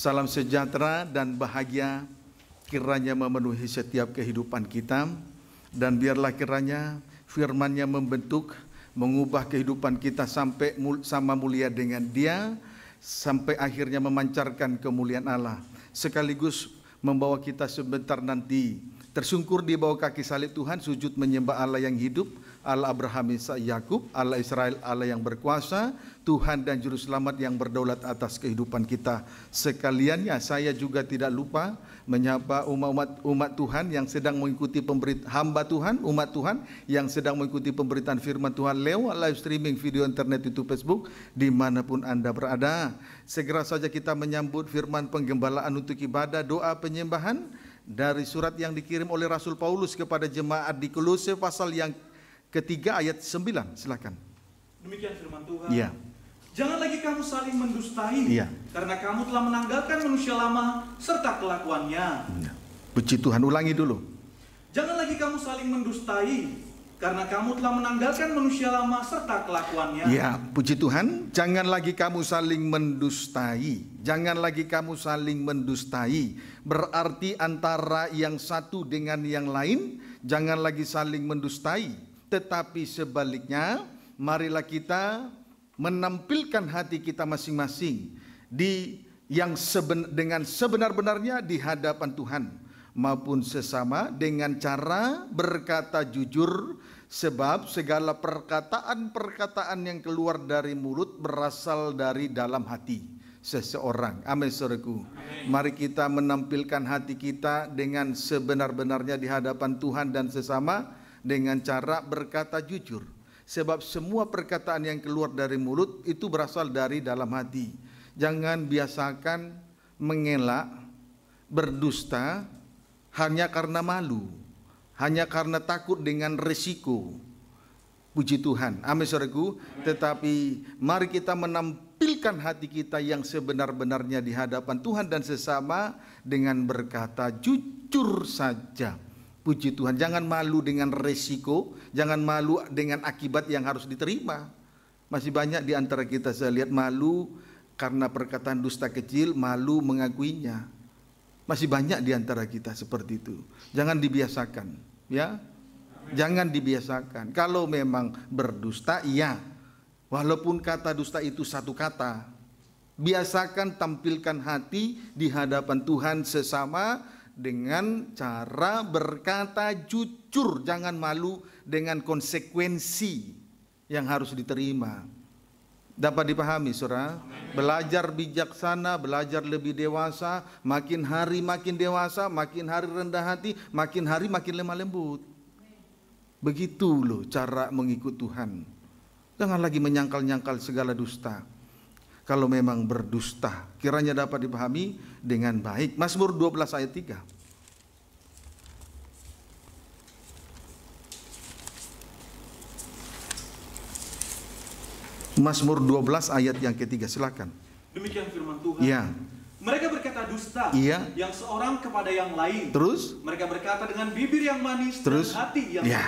Salam sejahtera dan bahagia kiranya memenuhi setiap kehidupan kita dan biarlah kiranya firman-Nya membentuk, mengubah kehidupan kita sampai mul sama mulia dengan Dia sampai akhirnya memancarkan kemuliaan Allah sekaligus membawa kita sebentar nanti tersungkur di bawah kaki salib Tuhan sujud menyembah Allah yang hidup Allah Abraham, Isa, Yakub, Allah Israel, Allah yang berkuasa, Tuhan dan juru selamat yang berdaulat atas kehidupan kita sekaliannya. Saya juga tidak lupa menyapa umat-umat umat Tuhan yang sedang mengikuti pemberit hamba Tuhan, umat Tuhan yang sedang mengikuti pemberitaan firman Tuhan lewat live streaming video internet YouTube Facebook dimanapun Anda berada. Segera saja kita menyambut firman penggembalaan untuk ibadah doa penyembahan dari surat yang dikirim oleh Rasul Paulus kepada jemaat di Kolose pasal yang ketiga ayat 9. Silakan. Demikian firman Tuhan. ya. Jangan lagi kamu saling mendustai ya. karena kamu telah menanggalkan manusia lama serta kelakuannya. Iya. Puji Tuhan, ulangi dulu. Jangan lagi kamu saling mendustai karena kamu telah menanggalkan manusia lama serta kelakuannya. Ya, puji Tuhan, jangan lagi kamu saling mendustai. Jangan lagi kamu saling mendustai. Berarti antara yang satu dengan yang lain, jangan lagi saling mendustai tetapi sebaliknya marilah kita menampilkan hati kita masing-masing di yang seben, dengan sebenar-benarnya di hadapan Tuhan maupun sesama dengan cara berkata jujur sebab segala perkataan-perkataan yang keluar dari mulut berasal dari dalam hati seseorang. Amin saudaraku. Mari kita menampilkan hati kita dengan sebenar-benarnya di hadapan Tuhan dan sesama dengan cara berkata jujur. Sebab semua perkataan yang keluar dari mulut itu berasal dari dalam hati. Jangan biasakan mengelak, berdusta hanya karena malu, hanya karena takut dengan resiko. Puji Tuhan. Amin saudaraku. Tetapi mari kita menampilkan hati kita yang sebenar-benarnya di hadapan Tuhan dan sesama dengan berkata jujur saja. Puji Tuhan, jangan malu dengan resiko, jangan malu dengan akibat yang harus diterima. Masih banyak di antara kita saya lihat malu karena perkataan dusta kecil, malu mengakuinya. Masih banyak di antara kita seperti itu. Jangan dibiasakan, ya. Jangan dibiasakan. Kalau memang berdusta, iya. Walaupun kata dusta itu satu kata, biasakan tampilkan hati di hadapan Tuhan sesama dengan cara berkata jujur, jangan malu dengan konsekuensi yang harus diterima. Dapat dipahami, saudara? Belajar bijaksana, belajar lebih dewasa, makin hari makin dewasa, makin hari rendah hati, makin hari makin lemah lembut. Begitu loh cara mengikut Tuhan. Jangan lagi menyangkal-nyangkal segala dusta kalau memang berdusta. Kiranya dapat dipahami dengan baik. Mazmur 12 ayat 3. Mazmur 12 ayat yang ketiga silakan. Demikian firman Tuhan. Ya. Mereka berkata dusta, iya. yang seorang kepada yang lain. Terus? Mereka berkata dengan bibir yang manis Terus? dan hati yang ya.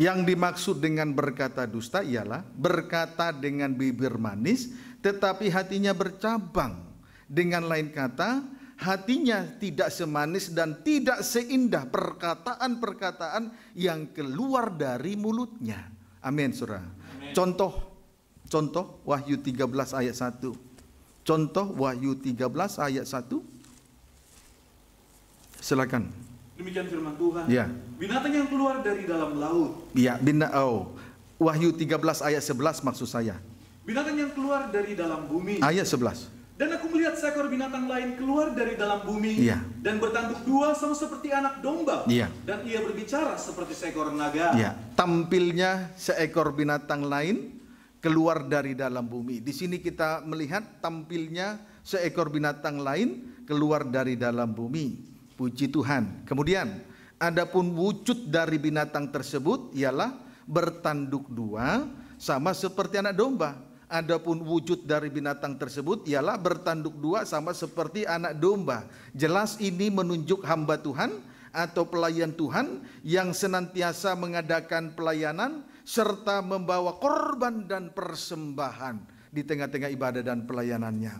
Yang dimaksud dengan berkata dusta ialah berkata dengan bibir manis tetapi hatinya bercabang. Dengan lain kata, hatinya tidak semanis dan tidak seindah perkataan-perkataan yang keluar dari mulutnya. Amin, Surah. Contoh contoh Wahyu 13 ayat 1. Contoh Wahyu 13 ayat 1. Silakan. Demikian firman Tuhan. Ya. Binatang yang keluar dari dalam laut. Iya, bina oh. Wahyu 13 ayat 11 maksud saya. Binatang yang keluar dari dalam bumi. Ayat 11. Dan aku melihat seekor binatang lain keluar dari dalam bumi iya. dan bertanduk dua sama seperti anak domba. Iya. Dan ia berbicara seperti seekor naga. Iya. Tampilnya seekor binatang lain keluar dari dalam bumi. Di sini kita melihat tampilnya seekor binatang lain keluar dari dalam bumi. Puji Tuhan. Kemudian, adapun wujud dari binatang tersebut ialah bertanduk dua sama seperti anak domba Adapun wujud dari binatang tersebut ialah bertanduk dua sama seperti anak domba. Jelas ini menunjuk hamba Tuhan atau pelayan Tuhan yang senantiasa mengadakan pelayanan serta membawa korban dan persembahan di tengah-tengah ibadah dan pelayanannya.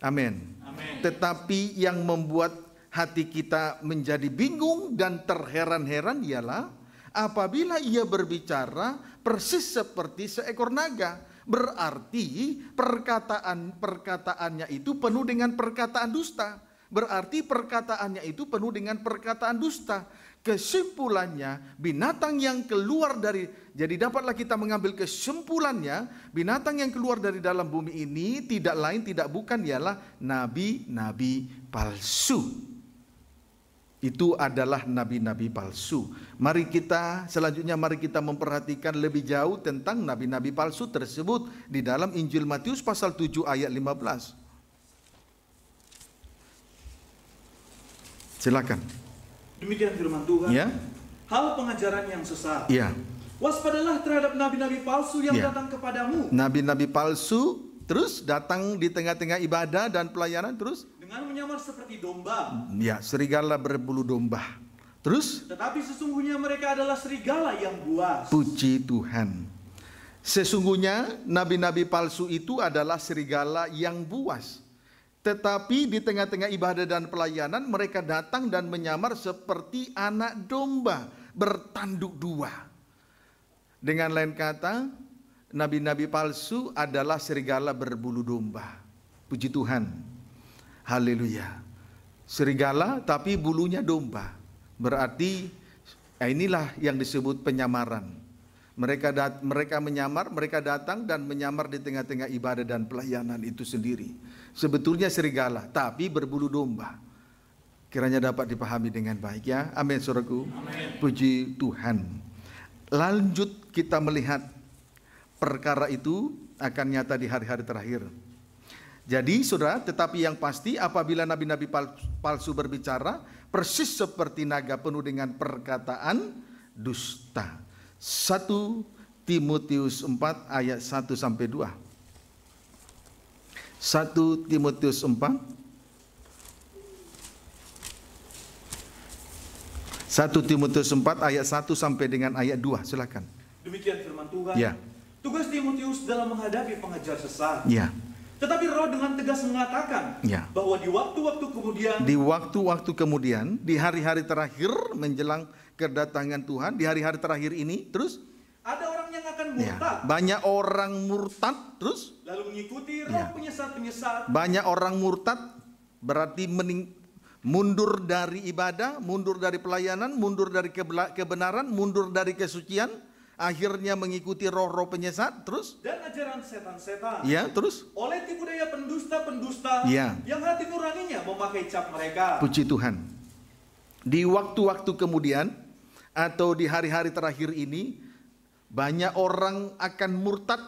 Amin. Tetapi yang membuat hati kita menjadi bingung dan terheran-heran ialah apabila ia berbicara persis seperti seekor naga Berarti perkataan-perkataannya itu penuh dengan perkataan dusta. Berarti perkataannya itu penuh dengan perkataan dusta. Kesimpulannya, binatang yang keluar dari jadi dapatlah kita mengambil kesimpulannya, binatang yang keluar dari dalam bumi ini tidak lain tidak bukan ialah nabi-nabi palsu itu adalah nabi-nabi palsu. Mari kita selanjutnya mari kita memperhatikan lebih jauh tentang nabi-nabi palsu tersebut di dalam Injil Matius pasal 7 ayat 15. Silakan. Demikian firman Tuhan. Ya. Hal pengajaran yang sesat. Ya. Waspadalah terhadap nabi-nabi palsu yang ya. datang kepadamu. Nabi-nabi palsu terus datang di tengah-tengah ibadah dan pelayanan terus dengan menyamar seperti domba. Ya, serigala berbulu domba. Terus? Tetapi sesungguhnya mereka adalah serigala yang buas. Puji Tuhan. Sesungguhnya nabi-nabi palsu itu adalah serigala yang buas. Tetapi di tengah-tengah ibadah dan pelayanan mereka datang dan menyamar seperti anak domba bertanduk dua. Dengan lain kata, nabi-nabi palsu adalah serigala berbulu domba. Puji Tuhan. Haleluya. Serigala tapi bulunya domba. Berarti ya inilah yang disebut penyamaran. Mereka dat, mereka menyamar, mereka datang dan menyamar di tengah-tengah ibadah dan pelayanan itu sendiri. Sebetulnya serigala, tapi berbulu domba. Kiranya dapat dipahami dengan baik ya. Amin suraku. Amin. Puji Tuhan. Lanjut kita melihat perkara itu akan nyata di hari-hari terakhir. Jadi saudara, tetapi yang pasti apabila nabi-nabi palsu berbicara, persis seperti naga penuh dengan perkataan dusta. 1 Timotius 4 ayat 1 sampai 2. 1 Timotius 4 1 Timotius 4 ayat 1 sampai dengan ayat 2, silakan. Demikian firman Tuhan. Ya. Tugas Timotius dalam menghadapi pengejar sesat. Ya tetapi roh dengan tegas mengatakan ya. bahwa di waktu-waktu kemudian di waktu-waktu kemudian di hari-hari terakhir menjelang kedatangan Tuhan di hari-hari terakhir ini terus ada orang yang akan ya. murtad. Ya. Banyak orang murtad terus lalu mengikuti roh ya. penyesat-penyesat. Banyak orang murtad berarti mening mundur dari ibadah, mundur dari pelayanan, mundur dari kebenaran, mundur dari kesucian akhirnya mengikuti roh-roh penyesat terus dan ajaran setan-setan ya terus oleh tipu daya pendusta-pendusta ya. yang hati nuraninya memakai cap mereka puji Tuhan di waktu-waktu kemudian atau di hari-hari terakhir ini banyak orang akan murtad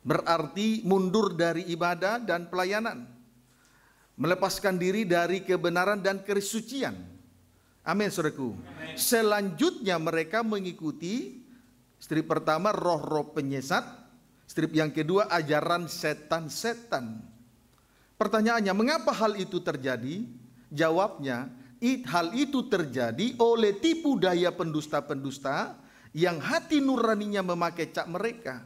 berarti mundur dari ibadah dan pelayanan melepaskan diri dari kebenaran dan kesucian Amin saudaraku. Selanjutnya mereka mengikuti strip pertama roh-roh penyesat, strip yang kedua ajaran setan-setan. Pertanyaannya, mengapa hal itu terjadi? Jawabnya, hal itu terjadi oleh tipu daya pendusta-pendusta yang hati nuraninya memakai cak mereka.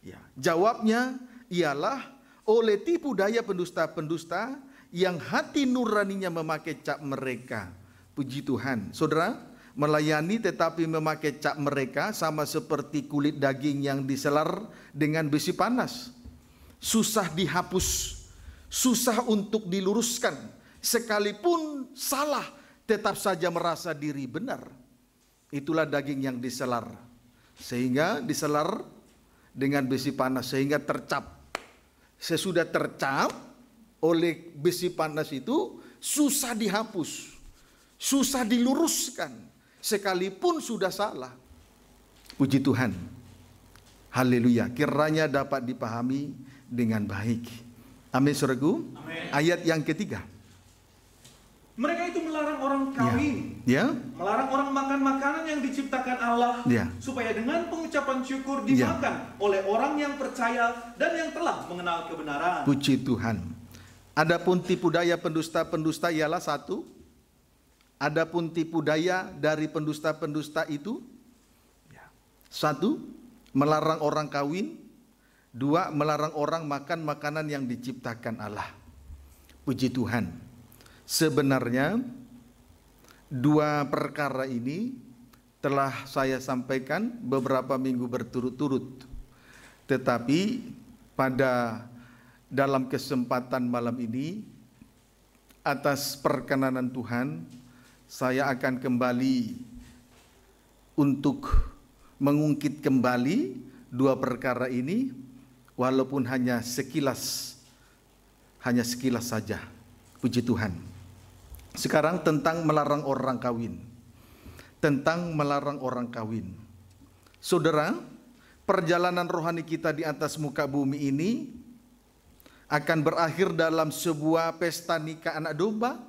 Ya, jawabnya ialah oleh tipu daya pendusta-pendusta yang hati nuraninya memakai cap mereka. Puji Tuhan. Saudara, melayani tetapi memakai cap mereka sama seperti kulit daging yang diselar dengan besi panas. Susah dihapus, susah untuk diluruskan. Sekalipun salah, tetap saja merasa diri benar. Itulah daging yang diselar. Sehingga diselar dengan besi panas sehingga tercap. Sesudah tercap oleh besi panas itu susah dihapus susah diluruskan sekalipun sudah salah. Puji Tuhan. Haleluya. Kiranya dapat dipahami dengan baik. Amin surgu. Ayat yang ketiga. Mereka itu melarang orang kawin, ya. Ya. melarang orang makan makanan yang diciptakan Allah, ya. supaya dengan pengucapan syukur ya. dimakan ya. oleh orang yang percaya dan yang telah mengenal kebenaran. Puji Tuhan. Adapun tipu daya pendusta-pendusta ialah satu, Adapun tipu daya dari pendusta-pendusta itu ya, satu, melarang orang kawin, dua, melarang orang makan makanan yang diciptakan Allah. Puji Tuhan. Sebenarnya dua perkara ini telah saya sampaikan beberapa minggu berturut-turut. Tetapi pada dalam kesempatan malam ini atas perkenanan Tuhan saya akan kembali untuk mengungkit kembali dua perkara ini walaupun hanya sekilas hanya sekilas saja puji Tuhan sekarang tentang melarang orang kawin tentang melarang orang kawin Saudara perjalanan rohani kita di atas muka bumi ini akan berakhir dalam sebuah pesta nikah anak domba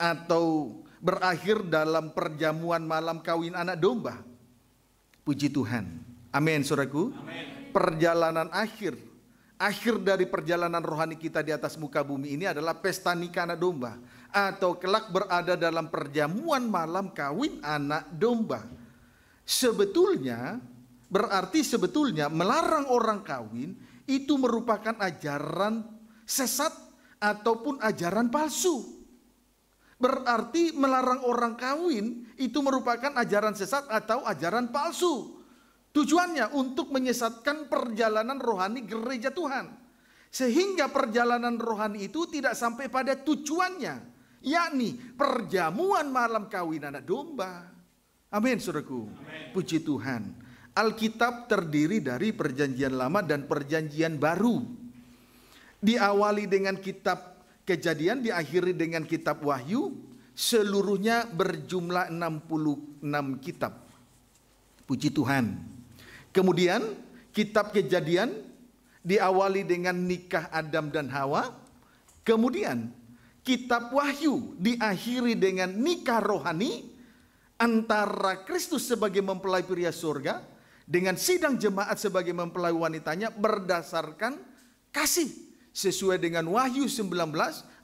atau berakhir dalam perjamuan malam kawin anak domba. Puji Tuhan. Amin, saudaraku. Perjalanan akhir, akhir dari perjalanan rohani kita di atas muka bumi ini adalah pesta nikah anak domba atau kelak berada dalam perjamuan malam kawin anak domba. Sebetulnya berarti sebetulnya melarang orang kawin itu merupakan ajaran sesat ataupun ajaran palsu. Berarti melarang orang kawin itu merupakan ajaran sesat atau ajaran palsu. Tujuannya untuk menyesatkan perjalanan rohani gereja Tuhan. Sehingga perjalanan rohani itu tidak sampai pada tujuannya. Yakni perjamuan malam kawin anak domba. Amin saudaraku. Puji Tuhan. Alkitab terdiri dari perjanjian lama dan perjanjian baru. Diawali dengan kitab Kejadian diakhiri dengan kitab Wahyu seluruhnya berjumlah 66 kitab. Puji Tuhan. Kemudian kitab Kejadian diawali dengan nikah Adam dan Hawa. Kemudian kitab Wahyu diakhiri dengan nikah rohani antara Kristus sebagai mempelai pria surga dengan sidang jemaat sebagai mempelai wanitanya berdasarkan kasih sesuai dengan Wahyu 19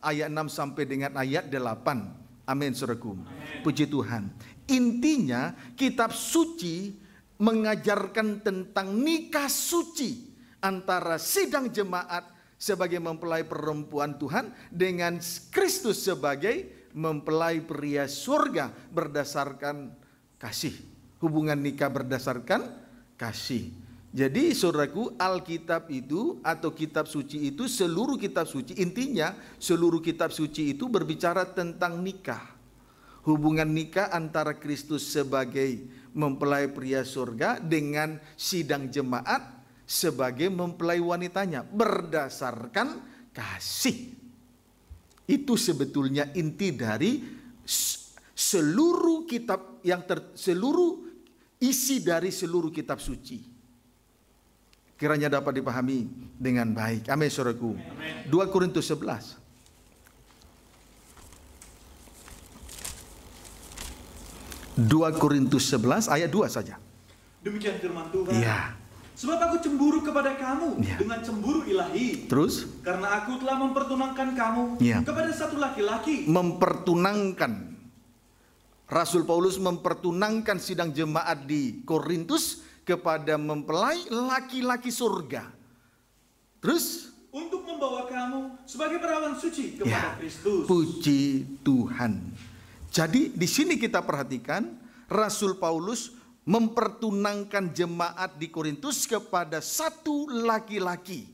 ayat 6 sampai dengan ayat 8. Amin suraku. Puji Tuhan. Intinya kitab suci mengajarkan tentang nikah suci antara sidang jemaat sebagai mempelai perempuan Tuhan dengan Kristus sebagai mempelai pria surga berdasarkan kasih. Hubungan nikah berdasarkan kasih. Jadi saudaraku Alkitab itu atau kitab suci itu seluruh kitab suci intinya seluruh kitab suci itu berbicara tentang nikah. Hubungan nikah antara Kristus sebagai mempelai pria surga dengan sidang jemaat sebagai mempelai wanitanya berdasarkan kasih. Itu sebetulnya inti dari seluruh kitab yang ter, seluruh isi dari seluruh kitab suci kiranya dapat dipahami dengan baik. Amin saudaraku. 2 Korintus 11. Dua Korintus 11 ayat 2 saja. Demikian firman Tuhan. Iya. Sebab aku cemburu kepada kamu ya. dengan cemburu ilahi. Terus? Karena aku telah mempertunangkan kamu ya. kepada satu laki-laki. Mempertunangkan. Rasul Paulus mempertunangkan sidang jemaat di Korintus kepada mempelai laki-laki surga. Terus untuk membawa kamu sebagai perawan suci ya, kepada ya, Kristus. Puji Tuhan. Jadi di sini kita perhatikan Rasul Paulus mempertunangkan jemaat di Korintus kepada satu laki-laki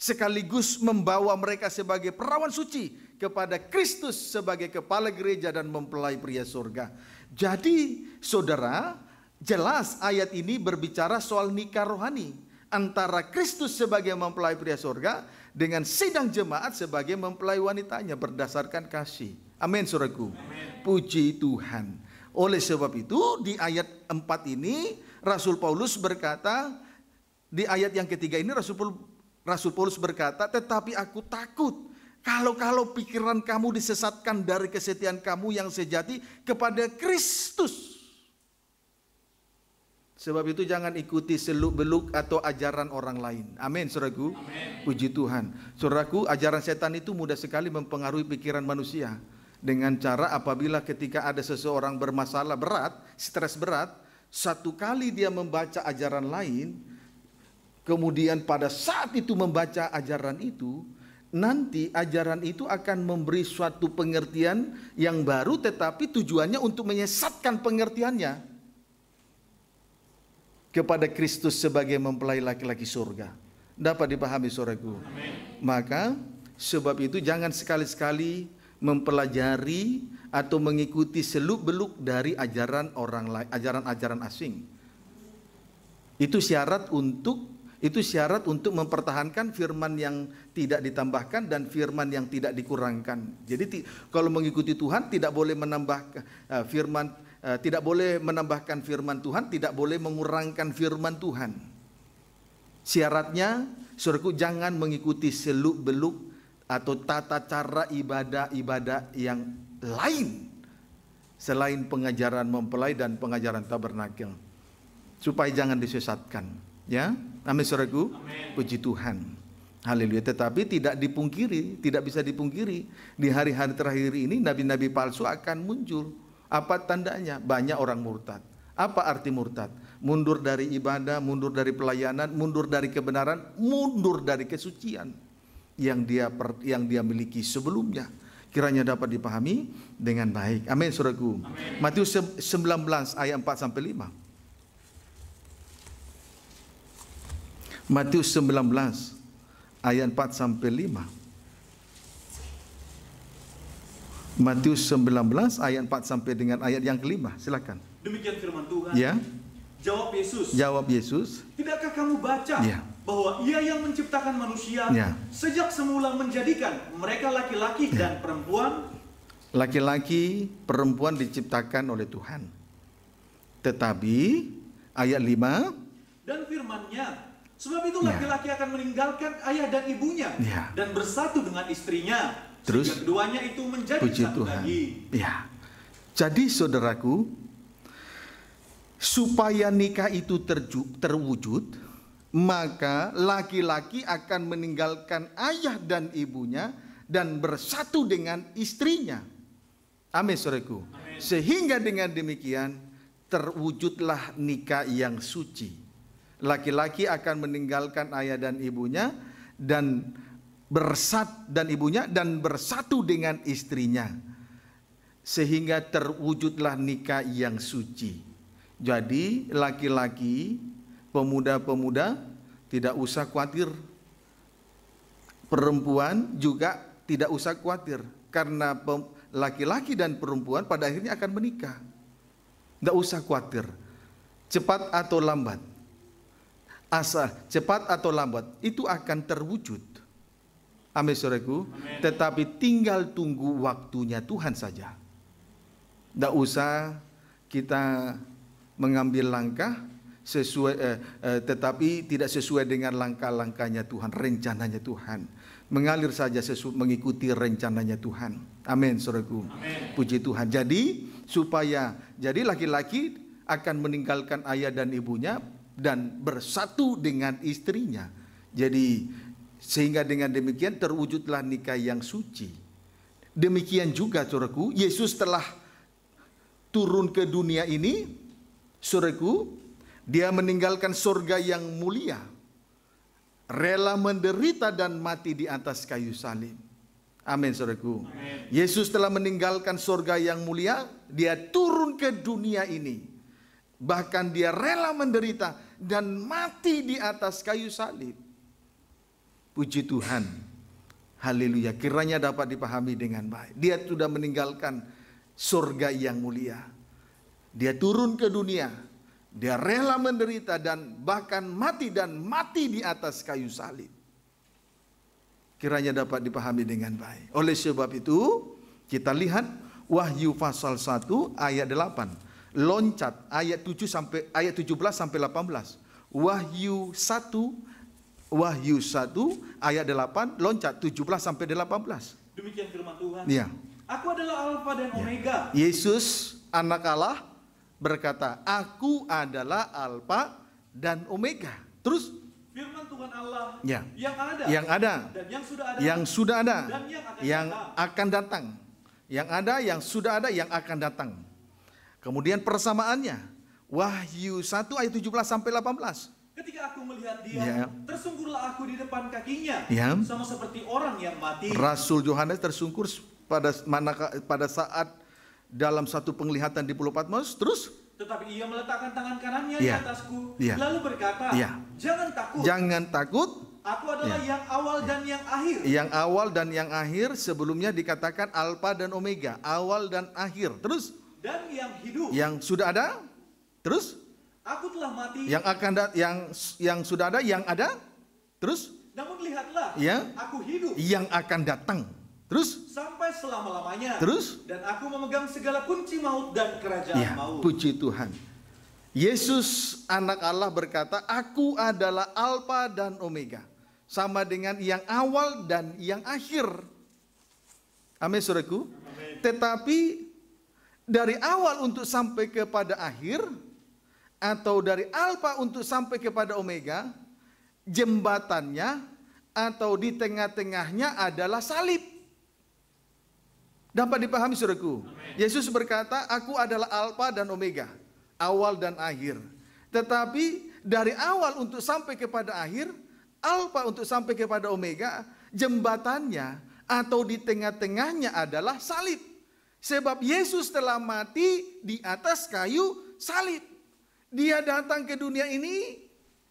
sekaligus membawa mereka sebagai perawan suci kepada Kristus sebagai kepala gereja dan mempelai pria surga. Jadi saudara, Jelas ayat ini berbicara soal nikah rohani antara Kristus sebagai mempelai pria surga dengan sidang jemaat sebagai mempelai wanitanya berdasarkan kasih. Amin suraku. Amen. Puji Tuhan. Oleh sebab itu di ayat 4 ini Rasul Paulus berkata di ayat yang ketiga ini Rasul Rasul Paulus berkata tetapi aku takut kalau-kalau pikiran kamu disesatkan dari kesetiaan kamu yang sejati kepada Kristus Sebab itu jangan ikuti seluk-beluk atau ajaran orang lain. Amin, saudaraku. Puji Tuhan. Saudaraku, ajaran setan itu mudah sekali mempengaruhi pikiran manusia. Dengan cara apabila ketika ada seseorang bermasalah berat, stres berat, satu kali dia membaca ajaran lain, kemudian pada saat itu membaca ajaran itu, nanti ajaran itu akan memberi suatu pengertian yang baru tetapi tujuannya untuk menyesatkan pengertiannya kepada Kristus sebagai mempelai laki-laki surga. Dapat dipahami saudaraku. Maka sebab itu jangan sekali-sekali mempelajari atau mengikuti seluk-beluk dari ajaran orang lain, ajaran-ajaran asing. Itu syarat untuk itu syarat untuk mempertahankan firman yang tidak ditambahkan dan firman yang tidak dikurangkan. Jadi kalau mengikuti Tuhan tidak boleh menambah eh, firman Eh, tidak boleh menambahkan firman Tuhan, tidak boleh mengurangkan firman Tuhan. Syaratnya, suruhku jangan mengikuti seluk-beluk atau tata cara ibadah-ibadah yang lain selain pengajaran mempelai dan pengajaran tabernakel supaya jangan disesatkan ya amin saudaraku puji Tuhan haleluya tetapi tidak dipungkiri tidak bisa dipungkiri di hari-hari terakhir ini nabi-nabi palsu akan muncul apa tandanya? Banyak orang murtad. Apa arti murtad? Mundur dari ibadah, mundur dari pelayanan, mundur dari kebenaran, mundur dari kesucian yang dia per, yang dia miliki sebelumnya. Kiranya dapat dipahami dengan baik. Amin Saudaraku. Matius 19 ayat 4 sampai 5. Matius 19 ayat 4 sampai 5. Matius 19 ayat 4 sampai dengan ayat yang kelima. Silakan. Demikian firman Tuhan. Ya. Jawab Yesus. Jawab Yesus. Tidakkah kamu baca ya. bahwa Ia yang menciptakan manusia ya. sejak semula menjadikan mereka laki-laki ya. dan perempuan? Laki-laki, perempuan diciptakan oleh Tuhan. Tetapi ayat 5 dan firman-Nya Sebab itu ya. laki-laki ya. akan meninggalkan ayah dan ibunya ya. dan bersatu dengan istrinya Terus keduanya itu menjadi puji satu Tuhan. Lagi. Ya. Jadi saudaraku, supaya nikah itu terju, terwujud, maka laki-laki akan meninggalkan ayah dan ibunya dan bersatu dengan istrinya. Amin, saudaraku. Sehingga dengan demikian terwujudlah nikah yang suci. Laki-laki akan meninggalkan ayah dan ibunya dan bersat dan ibunya dan bersatu dengan istrinya sehingga terwujudlah nikah yang suci. Jadi laki-laki, pemuda-pemuda tidak usah khawatir. Perempuan juga tidak usah khawatir karena laki-laki dan perempuan pada akhirnya akan menikah. Tidak usah khawatir. Cepat atau lambat. Asal cepat atau lambat itu akan terwujud Amin saudaraku. Tetapi tinggal tunggu waktunya Tuhan saja. Tidak usah kita mengambil langkah sesuai eh, eh, tetapi tidak sesuai dengan langkah-langkahnya Tuhan, rencananya Tuhan. Mengalir saja sesu, mengikuti rencananya Tuhan. Amin saudaraku. Puji Tuhan. Jadi supaya jadi laki-laki akan meninggalkan ayah dan ibunya dan bersatu dengan istrinya. Jadi sehingga dengan demikian terwujudlah nikah yang suci. Demikian juga suraku, Yesus telah turun ke dunia ini, suraku, dia meninggalkan surga yang mulia. Rela menderita dan mati di atas kayu salib. Amin saudaraku. Yesus telah meninggalkan surga yang mulia, dia turun ke dunia ini. Bahkan dia rela menderita dan mati di atas kayu salib. Puji Tuhan. Haleluya. Kiranya dapat dipahami dengan baik. Dia sudah meninggalkan surga yang mulia. Dia turun ke dunia. Dia rela menderita dan bahkan mati dan mati di atas kayu salib. Kiranya dapat dipahami dengan baik. Oleh sebab itu, kita lihat Wahyu pasal 1 ayat 8. Loncat ayat 7 sampai ayat 17 sampai 18. Wahyu 1 Wahyu 1 ayat 8 loncat 17 sampai 18. Demikian firman Tuhan. Iya. Aku adalah Alfa dan ya. Omega. Yesus anak Allah berkata, "Aku adalah Alfa dan Omega." Terus firman Tuhan Allah ya. yang ada yang ada dan yang sudah ada yang sudah ada dan yang akan, yang datang. akan datang. Yang ada, yang sudah ada, yang akan datang. Kemudian persamaannya Wahyu 1 ayat 17 sampai 18. Ketika aku melihat dia, yeah. tersungkurlah aku di depan kakinya, yeah. sama seperti orang yang mati. Rasul Yohanes tersungkur pada mana pada saat dalam satu penglihatan di Pulau Patmos, terus tetapi ia meletakkan tangan kanannya yeah. di ya. atasku, yeah. lalu berkata, yeah. "Jangan takut. Jangan takut. Aku ya. adalah yeah. yang awal dan ya. yang akhir." Yang awal dan yang akhir sebelumnya dikatakan alfa dan omega, awal dan akhir. Terus dan yang hidup. Yang sudah ada? Terus Aku telah mati. Yang akan da- yang yang sudah ada, yang ada, terus? Namun lihatlah, ya. aku hidup. Yang akan datang. Terus? Sampai selama-lamanya. Terus? Dan aku memegang segala kunci maut dan kerajaan ya, maut. Puji Tuhan. Yesus anak Allah berkata, Aku adalah Alfa dan Omega. Sama dengan yang awal dan yang akhir. Amin suraku. Tetapi dari awal untuk sampai kepada akhir, atau dari alfa untuk sampai kepada omega, jembatannya atau di tengah-tengahnya adalah salib. Dapat dipahami suruhku Yesus berkata, "Aku adalah alfa dan omega, awal dan akhir." Tetapi dari awal untuk sampai kepada akhir, alfa untuk sampai kepada omega, jembatannya atau di tengah-tengahnya adalah salib. Sebab Yesus telah mati di atas kayu salib. Dia datang ke dunia ini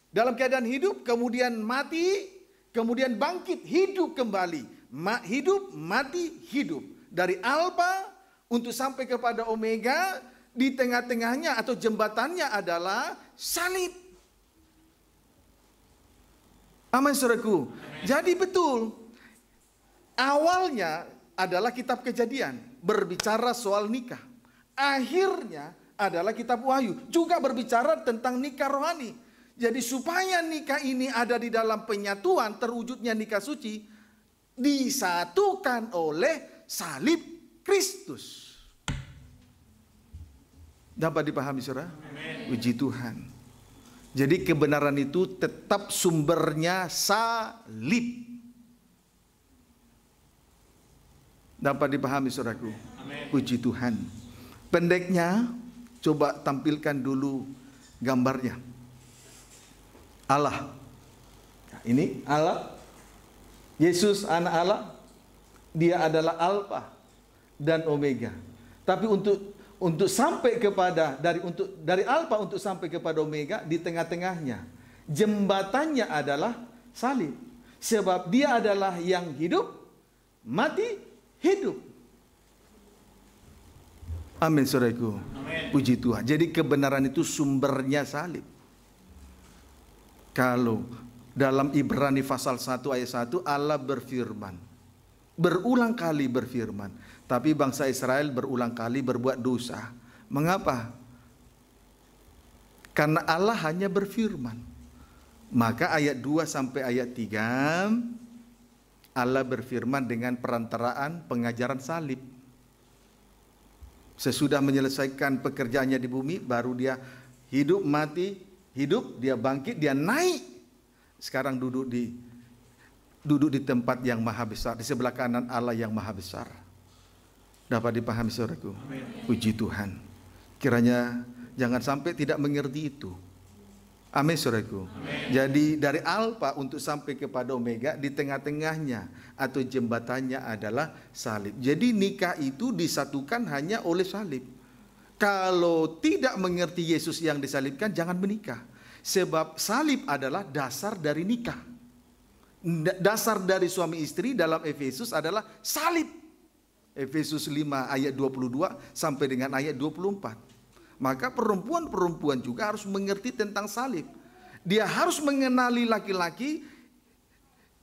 dalam keadaan hidup, kemudian mati, kemudian bangkit, hidup kembali. Ma hidup, mati, hidup. Dari alfa untuk sampai kepada omega, di tengah-tengahnya atau jembatannya adalah salib. Amin saudaraku. Jadi betul, awalnya adalah kitab kejadian berbicara soal nikah. Akhirnya adalah kitab wahyu. Juga berbicara tentang nikah rohani. Jadi supaya nikah ini ada di dalam penyatuan terwujudnya nikah suci disatukan oleh salib Kristus. Dapat dipahami saudara? Uji Tuhan. Jadi kebenaran itu tetap sumbernya salib. Dapat dipahami saudaraku? Puji Tuhan. Pendeknya Coba tampilkan dulu gambarnya. Allah. Nah, ini Allah. Yesus anak Allah. Dia adalah Alfa dan Omega. Tapi untuk untuk sampai kepada dari untuk dari Alfa untuk sampai kepada Omega di tengah-tengahnya jembatannya adalah salib sebab dia adalah yang hidup mati hidup Amin saudaraku. Puji Tuhan. Jadi kebenaran itu sumbernya salib. Kalau dalam Ibrani pasal 1 ayat 1 Allah berfirman. Berulang kali berfirman. Tapi bangsa Israel berulang kali berbuat dosa. Mengapa? Karena Allah hanya berfirman. Maka ayat 2 sampai ayat 3 Allah berfirman dengan perantaraan pengajaran salib. Sesudah menyelesaikan pekerjaannya di bumi, baru dia hidup mati, hidup, dia bangkit, dia naik. Sekarang duduk di duduk di tempat yang maha besar, di sebelah kanan Allah yang maha besar. Dapat dipahami saudaraku? Puji Tuhan. Kiranya jangan sampai tidak mengerti itu. Amin soreku. Jadi dari alfa untuk sampai kepada omega di tengah-tengahnya atau jembatannya adalah salib. Jadi nikah itu disatukan hanya oleh salib. Kalau tidak mengerti Yesus yang disalibkan jangan menikah. Sebab salib adalah dasar dari nikah. Dasar dari suami istri dalam Efesus adalah salib. Efesus 5 ayat 22 sampai dengan ayat 24. Maka perempuan-perempuan juga harus mengerti tentang salib. Dia harus mengenali laki-laki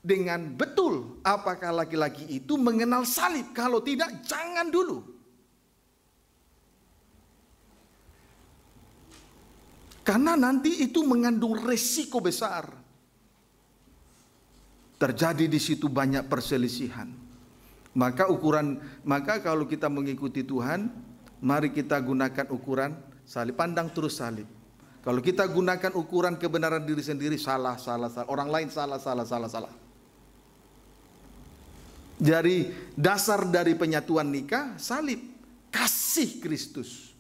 dengan betul apakah laki-laki itu mengenal salib. Kalau tidak, jangan dulu. Karena nanti itu mengandung resiko besar. Terjadi di situ banyak perselisihan. Maka ukuran, maka kalau kita mengikuti Tuhan, Mari kita gunakan ukuran salib, pandang terus salib. Kalau kita gunakan ukuran kebenaran diri sendiri, salah, salah, salah. Orang lain salah, salah, salah, salah. Jadi dasar dari penyatuan nikah, salib. Kasih Kristus.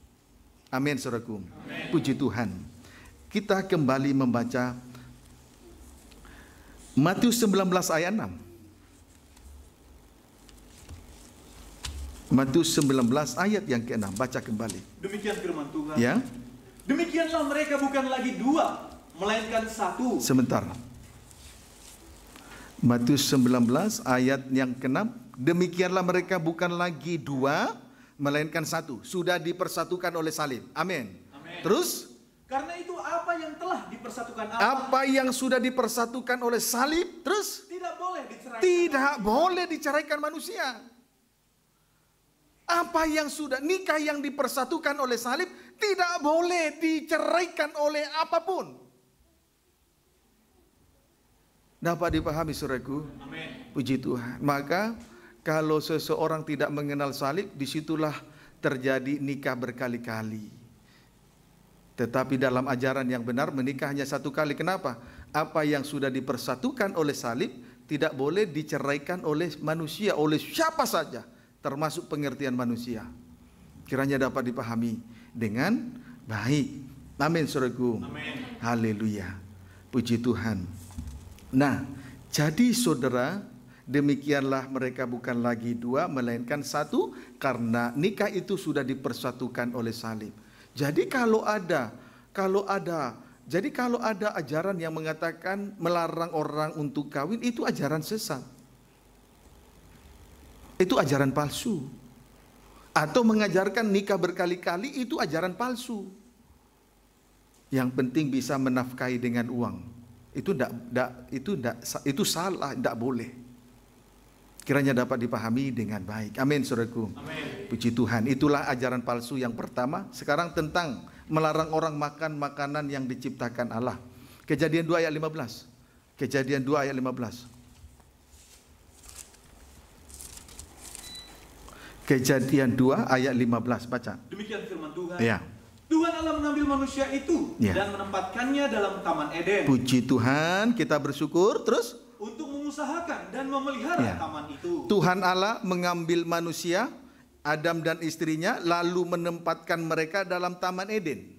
Amin, saudaraku. Puji Tuhan. Kita kembali membaca Matius 19 ayat 6. Matius 19 ayat yang ke-6 baca kembali. Demikian firman Tuhan. Ya. Demikianlah mereka bukan lagi dua, melainkan satu. Sebentar. Matius 19 ayat yang ke-6 demikianlah mereka bukan lagi dua melainkan satu sudah dipersatukan oleh salib amin, terus karena itu apa yang telah dipersatukan Allah apa yang sudah dipersatukan oleh salib terus tidak boleh diceraikan tidak boleh diceraikan manusia apa yang sudah nikah yang dipersatukan oleh salib tidak boleh diceraikan oleh apapun. Dapat dipahami suratku? Puji Tuhan. Maka kalau seseorang tidak mengenal salib, disitulah terjadi nikah berkali-kali. Tetapi dalam ajaran yang benar menikah hanya satu kali. Kenapa? Apa yang sudah dipersatukan oleh salib tidak boleh diceraikan oleh manusia, oleh siapa saja termasuk pengertian manusia. Kiranya dapat dipahami dengan baik. Amin, saudaraku. Haleluya. Puji Tuhan. Nah, jadi saudara, demikianlah mereka bukan lagi dua, melainkan satu, karena nikah itu sudah dipersatukan oleh salib. Jadi kalau ada, kalau ada, jadi kalau ada ajaran yang mengatakan melarang orang untuk kawin, itu ajaran sesat itu ajaran palsu. Atau mengajarkan nikah berkali-kali itu ajaran palsu. Yang penting bisa menafkahi dengan uang. Itu tidak itu enggak, itu salah, tidak boleh. Kiranya dapat dipahami dengan baik. Amin, saudaraku. Amin. Puji Tuhan. Itulah ajaran palsu yang pertama. Sekarang tentang melarang orang makan makanan yang diciptakan Allah. Kejadian 2 ayat 15. Kejadian 2 ayat 15. Kejadian 2 ayat 15 baca. Demikian firman Tuhan. Ya. Tuhan Allah mengambil manusia itu ya. dan menempatkannya dalam taman Eden. Puji Tuhan, kita bersyukur terus untuk mengusahakan dan memelihara ya. taman itu. Tuhan Allah mengambil manusia, Adam dan istrinya lalu menempatkan mereka dalam taman Eden.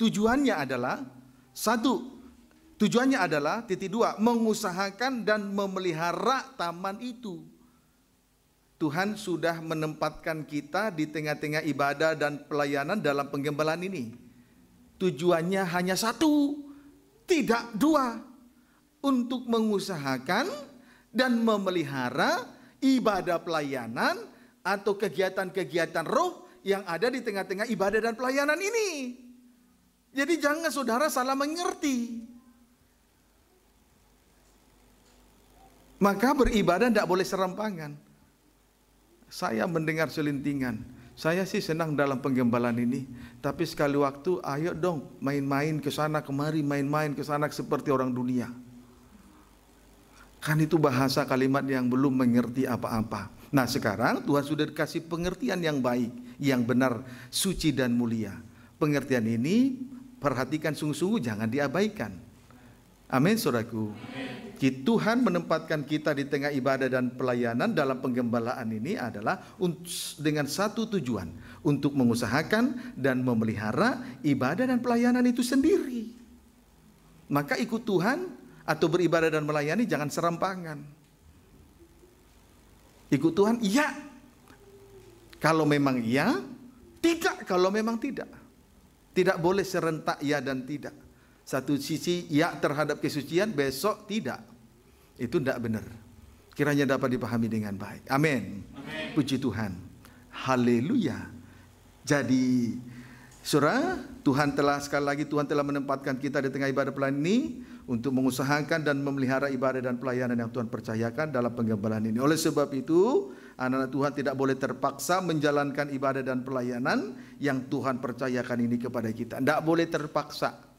Tujuannya adalah satu, tujuannya adalah titik dua, mengusahakan dan memelihara taman itu. Tuhan sudah menempatkan kita di tengah-tengah ibadah dan pelayanan dalam penggembalaan ini. Tujuannya hanya satu, tidak dua. Untuk mengusahakan dan memelihara ibadah pelayanan atau kegiatan-kegiatan roh yang ada di tengah-tengah ibadah dan pelayanan ini. Jadi jangan saudara salah mengerti. Maka beribadah tidak boleh serampangan. Saya mendengar selintingan. Saya sih senang dalam penggembalan ini, tapi sekali waktu ayo dong main-main ke sana kemari, main-main ke sana seperti orang dunia. Kan itu bahasa kalimat yang belum mengerti apa-apa. Nah, sekarang Tuhan sudah dikasih pengertian yang baik, yang benar, suci dan mulia. Pengertian ini perhatikan sungguh-sungguh jangan diabaikan. Amin, saudaraku. Amin. Tuhan menempatkan kita di tengah ibadah dan pelayanan dalam penggembalaan ini adalah dengan satu tujuan untuk mengusahakan dan memelihara ibadah dan pelayanan itu sendiri. Maka ikut Tuhan atau beribadah dan melayani jangan serampangan. Ikut Tuhan, iya. Kalau memang iya, tidak. Kalau memang tidak, tidak boleh serentak iya dan tidak satu sisi ya terhadap kesucian, besok tidak. Itu tidak benar. Kiranya dapat dipahami dengan baik. Amin. Puji Tuhan. Haleluya. Jadi surah Tuhan telah sekali lagi Tuhan telah menempatkan kita di tengah ibadah pelayanan ini untuk mengusahakan dan memelihara ibadah dan pelayanan yang Tuhan percayakan dalam penggembalaan ini. Oleh sebab itu, anak-anak Tuhan tidak boleh terpaksa menjalankan ibadah dan pelayanan yang Tuhan percayakan ini kepada kita. Tidak boleh terpaksa.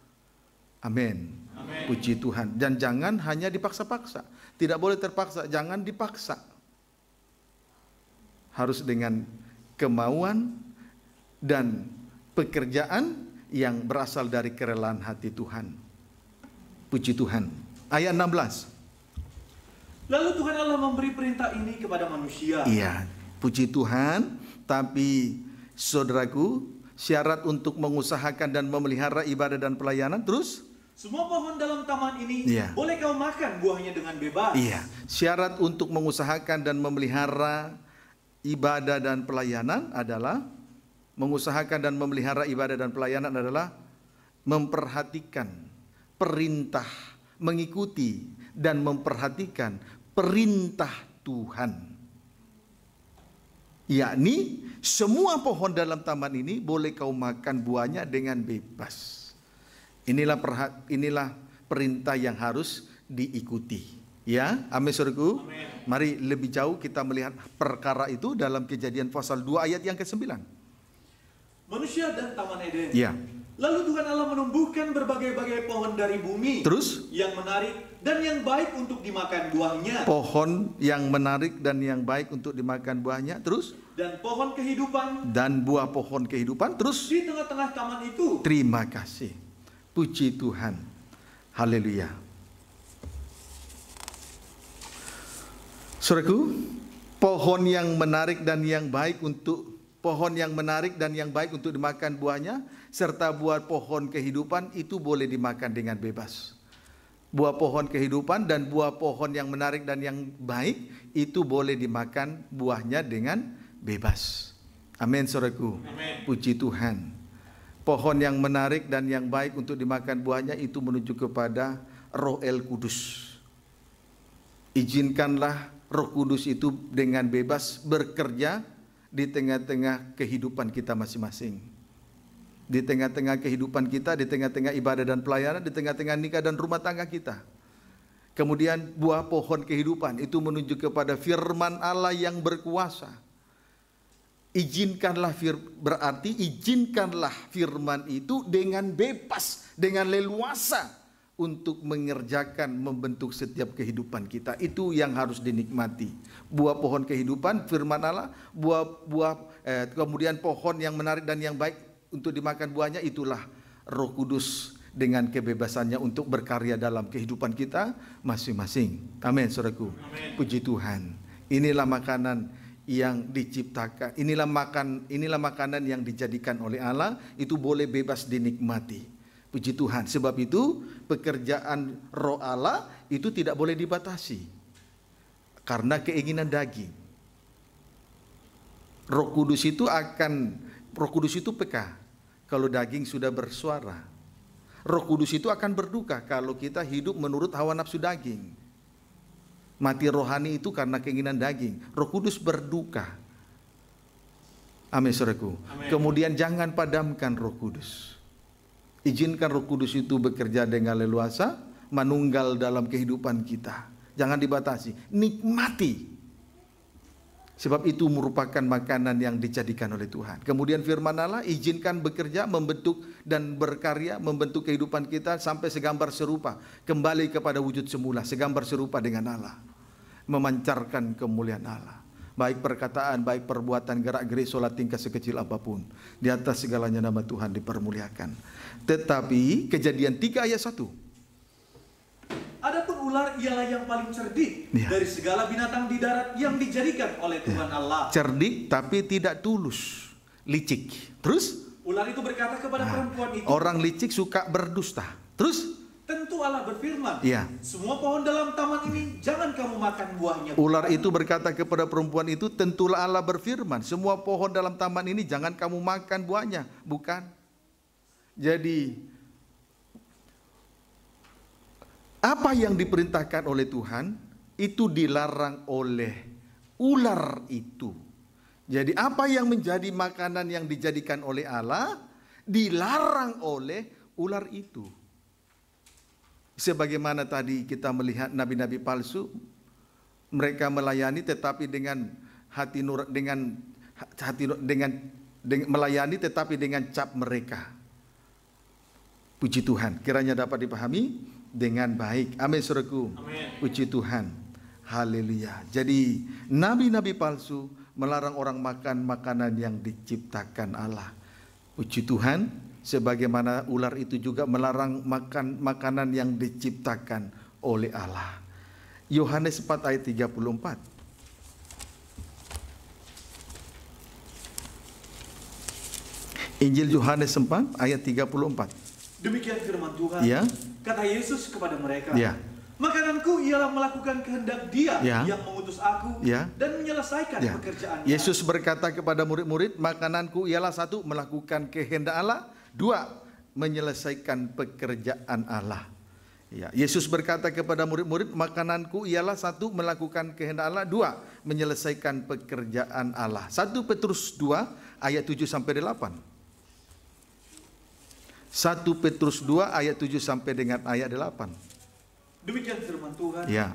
Amin. Puji Tuhan. Dan jangan hanya dipaksa-paksa. Tidak boleh terpaksa, jangan dipaksa. Harus dengan kemauan dan pekerjaan yang berasal dari kerelaan hati Tuhan. Puji Tuhan. Ayat 16. Lalu Tuhan Allah memberi perintah ini kepada manusia. Iya, puji Tuhan, tapi saudaraku, syarat untuk mengusahakan dan memelihara ibadah dan pelayanan terus semua pohon dalam taman ini yeah. boleh kau makan buahnya dengan bebas. Iya. Yeah. Syarat untuk mengusahakan dan memelihara ibadah dan pelayanan adalah mengusahakan dan memelihara ibadah dan pelayanan adalah memperhatikan perintah, mengikuti dan memperhatikan perintah Tuhan. Yakni semua pohon dalam taman ini boleh kau makan buahnya dengan bebas. Inilah perha, inilah perintah yang harus diikuti. Ya, amin surku. Mari lebih jauh kita melihat perkara itu dalam kejadian pasal 2 ayat yang ke-9. Manusia dan Taman Eden. Ya. Lalu Tuhan Allah menumbuhkan berbagai-bagai pohon dari bumi. Terus? Yang menarik dan yang baik untuk dimakan buahnya. Pohon yang menarik dan yang baik untuk dimakan buahnya. Terus? Dan pohon kehidupan. Dan buah pohon kehidupan. Terus? Di tengah-tengah taman itu. Terima kasih. Puji Tuhan. Haleluya. Suraku, pohon yang menarik dan yang baik untuk pohon yang menarik dan yang baik untuk dimakan buahnya serta buah pohon kehidupan itu boleh dimakan dengan bebas. Buah pohon kehidupan dan buah pohon yang menarik dan yang baik itu boleh dimakan buahnya dengan bebas. Amin saudaraku. Puji Tuhan pohon yang menarik dan yang baik untuk dimakan buahnya itu menuju kepada Roh El Kudus. Izinkanlah Roh Kudus itu dengan bebas bekerja di tengah-tengah kehidupan kita masing-masing. Di tengah-tengah kehidupan kita, di tengah-tengah ibadah dan pelayanan, di tengah-tengah nikah dan rumah tangga kita. Kemudian buah pohon kehidupan itu menuju kepada firman Allah yang berkuasa ijinkanlah fir, berarti izinkanlah firman itu dengan bebas, dengan leluasa untuk mengerjakan membentuk setiap kehidupan kita. Itu yang harus dinikmati. Buah pohon kehidupan firman Allah, buah buah eh, kemudian pohon yang menarik dan yang baik untuk dimakan buahnya itulah Roh Kudus dengan kebebasannya untuk berkarya dalam kehidupan kita masing-masing. Amin, Saudaraku. Puji Tuhan. Inilah makanan yang diciptakan. Inilah makan inilah makanan yang dijadikan oleh Allah itu boleh bebas dinikmati. Puji Tuhan. Sebab itu pekerjaan roh Allah itu tidak boleh dibatasi karena keinginan daging. Roh Kudus itu akan Roh Kudus itu peka kalau daging sudah bersuara. Roh Kudus itu akan berduka kalau kita hidup menurut hawa nafsu daging. Mati rohani itu karena keinginan daging. Roh Kudus berduka. Amin saudaraku. Kemudian jangan padamkan Roh Kudus. Izinkan Roh Kudus itu bekerja dengan leluasa, menunggal dalam kehidupan kita. Jangan dibatasi, nikmati. Sebab itu merupakan makanan yang dijadikan oleh Tuhan. Kemudian firman Allah izinkan bekerja, membentuk dan berkarya, membentuk kehidupan kita sampai segambar serupa. Kembali kepada wujud semula, segambar serupa dengan Allah memancarkan kemuliaan Allah. Baik perkataan, baik perbuatan, gerak gerik, sholat tingkah sekecil apapun. Di atas segalanya nama Tuhan dipermuliakan. Tetapi kejadian 3 ayat 1. Adapun ular ialah yang paling cerdik ya. dari segala binatang di darat yang dijadikan oleh iya. Tuhan ya. Allah. Cerdik tapi tidak tulus, licik. Terus? Ular itu berkata kepada nah, perempuan itu. Orang licik suka berdusta. Terus? Tentu Allah berfirman, ya. semua pohon dalam taman ini jangan kamu makan buahnya. Ular itu berkata kepada perempuan itu, tentulah Allah berfirman, semua pohon dalam taman ini jangan kamu makan buahnya, bukan? Jadi apa yang diperintahkan oleh Tuhan itu dilarang oleh ular itu. Jadi apa yang menjadi makanan yang dijadikan oleh Allah dilarang oleh ular itu. Sebagaimana tadi kita melihat nabi-nabi palsu, mereka melayani tetapi dengan hati nur dengan hati nur, dengan, dengan melayani tetapi dengan cap mereka. Puji Tuhan, kiranya dapat dipahami dengan baik. Amin suruhku Puji Tuhan. Haleluya. Jadi nabi-nabi palsu melarang orang makan makanan yang diciptakan Allah. Puji Tuhan, sebagaimana ular itu juga melarang makan makanan yang diciptakan oleh Allah. Yohanes 4 ayat 34. Injil Yohanes 4 ayat 34. Demikian firman Tuhan. Ya. Kata Yesus kepada mereka. Ya. Makananku ialah melakukan kehendak Dia ya. yang mengutus aku ya. dan menyelesaikan ya. pekerjaannya. Yesus berkata kepada murid-murid, makananku ialah satu melakukan kehendak Allah Dua, menyelesaikan pekerjaan Allah. Ya, Yesus berkata kepada murid-murid, makananku ialah satu melakukan kehendak Allah, dua menyelesaikan pekerjaan Allah. satu Petrus 2 ayat 7 sampai 8. satu Petrus 2 ayat 7 sampai dengan ayat 8. Demikian firman Tuhan. Ya.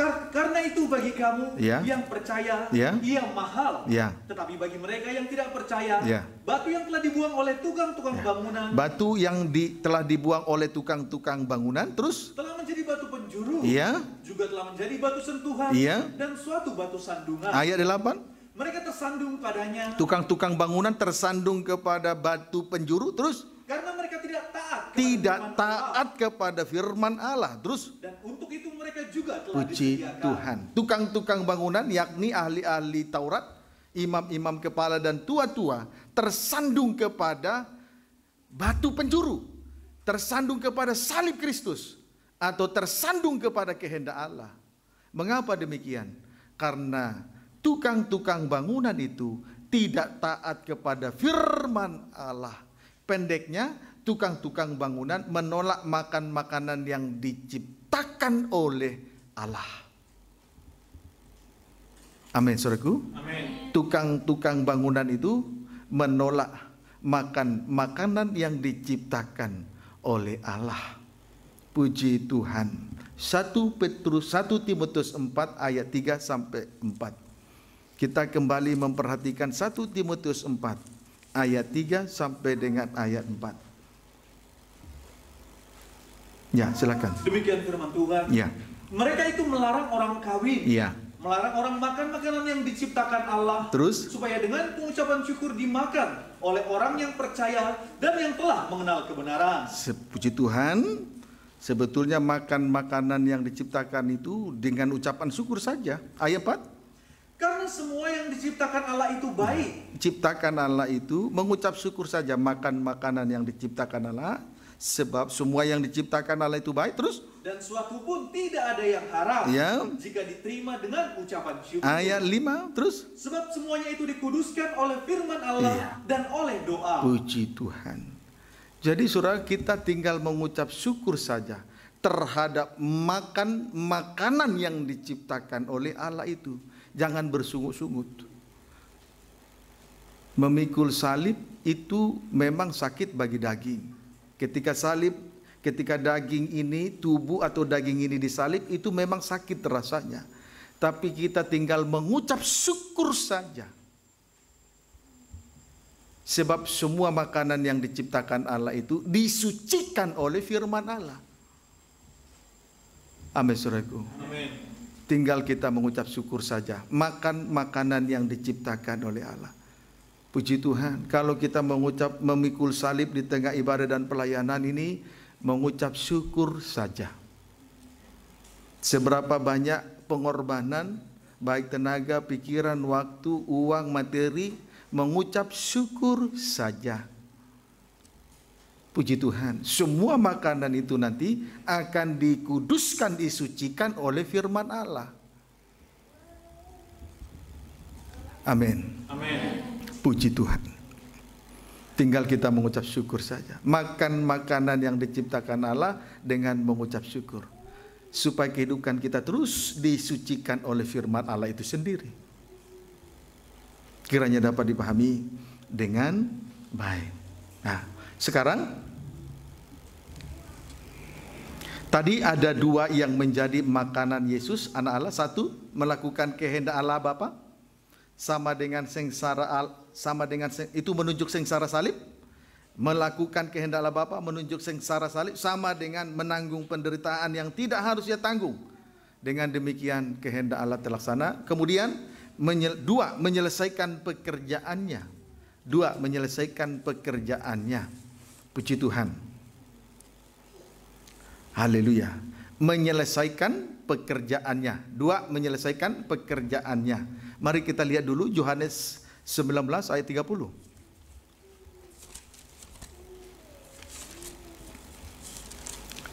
Kar karena itu bagi kamu yeah. yang percaya yeah. ia mahal. Yeah. Tetapi bagi mereka yang tidak percaya, yeah. batu yang telah dibuang oleh tukang-tukang yeah. bangunan. Batu yang di, telah dibuang oleh tukang-tukang bangunan terus telah menjadi batu penjuru. Yeah. Juga telah menjadi batu sentuhan yeah. dan suatu batu sandungan. Ayat 8. Mereka tersandung padanya. Tukang-tukang bangunan tersandung kepada batu penjuru terus karena mereka tidak taat. Tidak taat Allah. kepada firman Allah. Terus dan untuk itu mereka juga telah puji Tuhan. Tukang-tukang bangunan yakni ahli-ahli Taurat, imam-imam kepala dan tua-tua tersandung kepada batu penjuru, tersandung kepada salib Kristus atau tersandung kepada kehendak Allah. Mengapa demikian? Karena tukang-tukang bangunan itu tidak taat kepada firman Allah Pendeknya, tukang-tukang bangunan menolak makan makanan yang diciptakan oleh Allah. Amin, saudaraku. Tukang-tukang bangunan itu menolak makan makanan yang diciptakan oleh Allah. Puji Tuhan. 1 Petrus 1 Timotius 4 ayat 3 sampai 4. Kita kembali memperhatikan 1 Timotius 4 ayat 3 sampai dengan ayat 4. Ya, silakan. Demikian firman Tuhan. Ya. Mereka itu melarang orang kawin. Ya. Melarang orang makan makanan yang diciptakan Allah. Terus? Supaya dengan pengucapan syukur dimakan oleh orang yang percaya dan yang telah mengenal kebenaran. Sepuji Tuhan, sebetulnya makan makanan yang diciptakan itu dengan ucapan syukur saja. Ayat 4. Karena semua yang diciptakan Allah itu baik. Ciptakan Allah itu mengucap syukur saja makan makanan yang diciptakan Allah sebab semua yang diciptakan Allah itu baik. Terus dan suatu pun tidak ada yang haram ya. jika diterima dengan ucapan syukur. Ayat 5 terus sebab semuanya itu dikuduskan oleh firman Allah ya. dan oleh doa. Puji Tuhan. Jadi surah kita tinggal mengucap syukur saja terhadap makan makanan yang diciptakan oleh Allah itu jangan bersungut-sungut. Memikul salib itu memang sakit bagi daging. Ketika salib, ketika daging ini, tubuh atau daging ini disalib, itu memang sakit rasanya. Tapi kita tinggal mengucap syukur saja. Sebab semua makanan yang diciptakan Allah itu disucikan oleh firman Allah. Amin Tinggal kita mengucap syukur saja. Makan makanan yang diciptakan oleh Allah. Puji Tuhan, kalau kita mengucap memikul salib di tengah ibadah dan pelayanan ini, mengucap syukur saja. Seberapa banyak pengorbanan, baik tenaga, pikiran, waktu, uang, materi, mengucap syukur saja. Puji Tuhan, semua makanan itu nanti akan dikuduskan, disucikan oleh firman Allah. Amin. Puji Tuhan. Tinggal kita mengucap syukur saja. Makan makanan yang diciptakan Allah dengan mengucap syukur. Supaya kehidupan kita terus disucikan oleh firman Allah itu sendiri. Kiranya dapat dipahami dengan baik. Nah, sekarang Tadi ada dua yang menjadi makanan Yesus anak Allah. Satu melakukan kehendak Allah Bapa sama dengan sengsara al, sama dengan seng, itu menunjuk sengsara salib. Melakukan kehendak Allah Bapa menunjuk sengsara salib sama dengan menanggung penderitaan yang tidak harus ia tanggung. Dengan demikian kehendak Allah terlaksana. Kemudian menyel, dua menyelesaikan pekerjaannya. Dua menyelesaikan pekerjaannya. Puji Tuhan. Haleluya. Menyelesaikan pekerjaannya. Dua, menyelesaikan pekerjaannya. Mari kita lihat dulu Yohanes 19 ayat 30.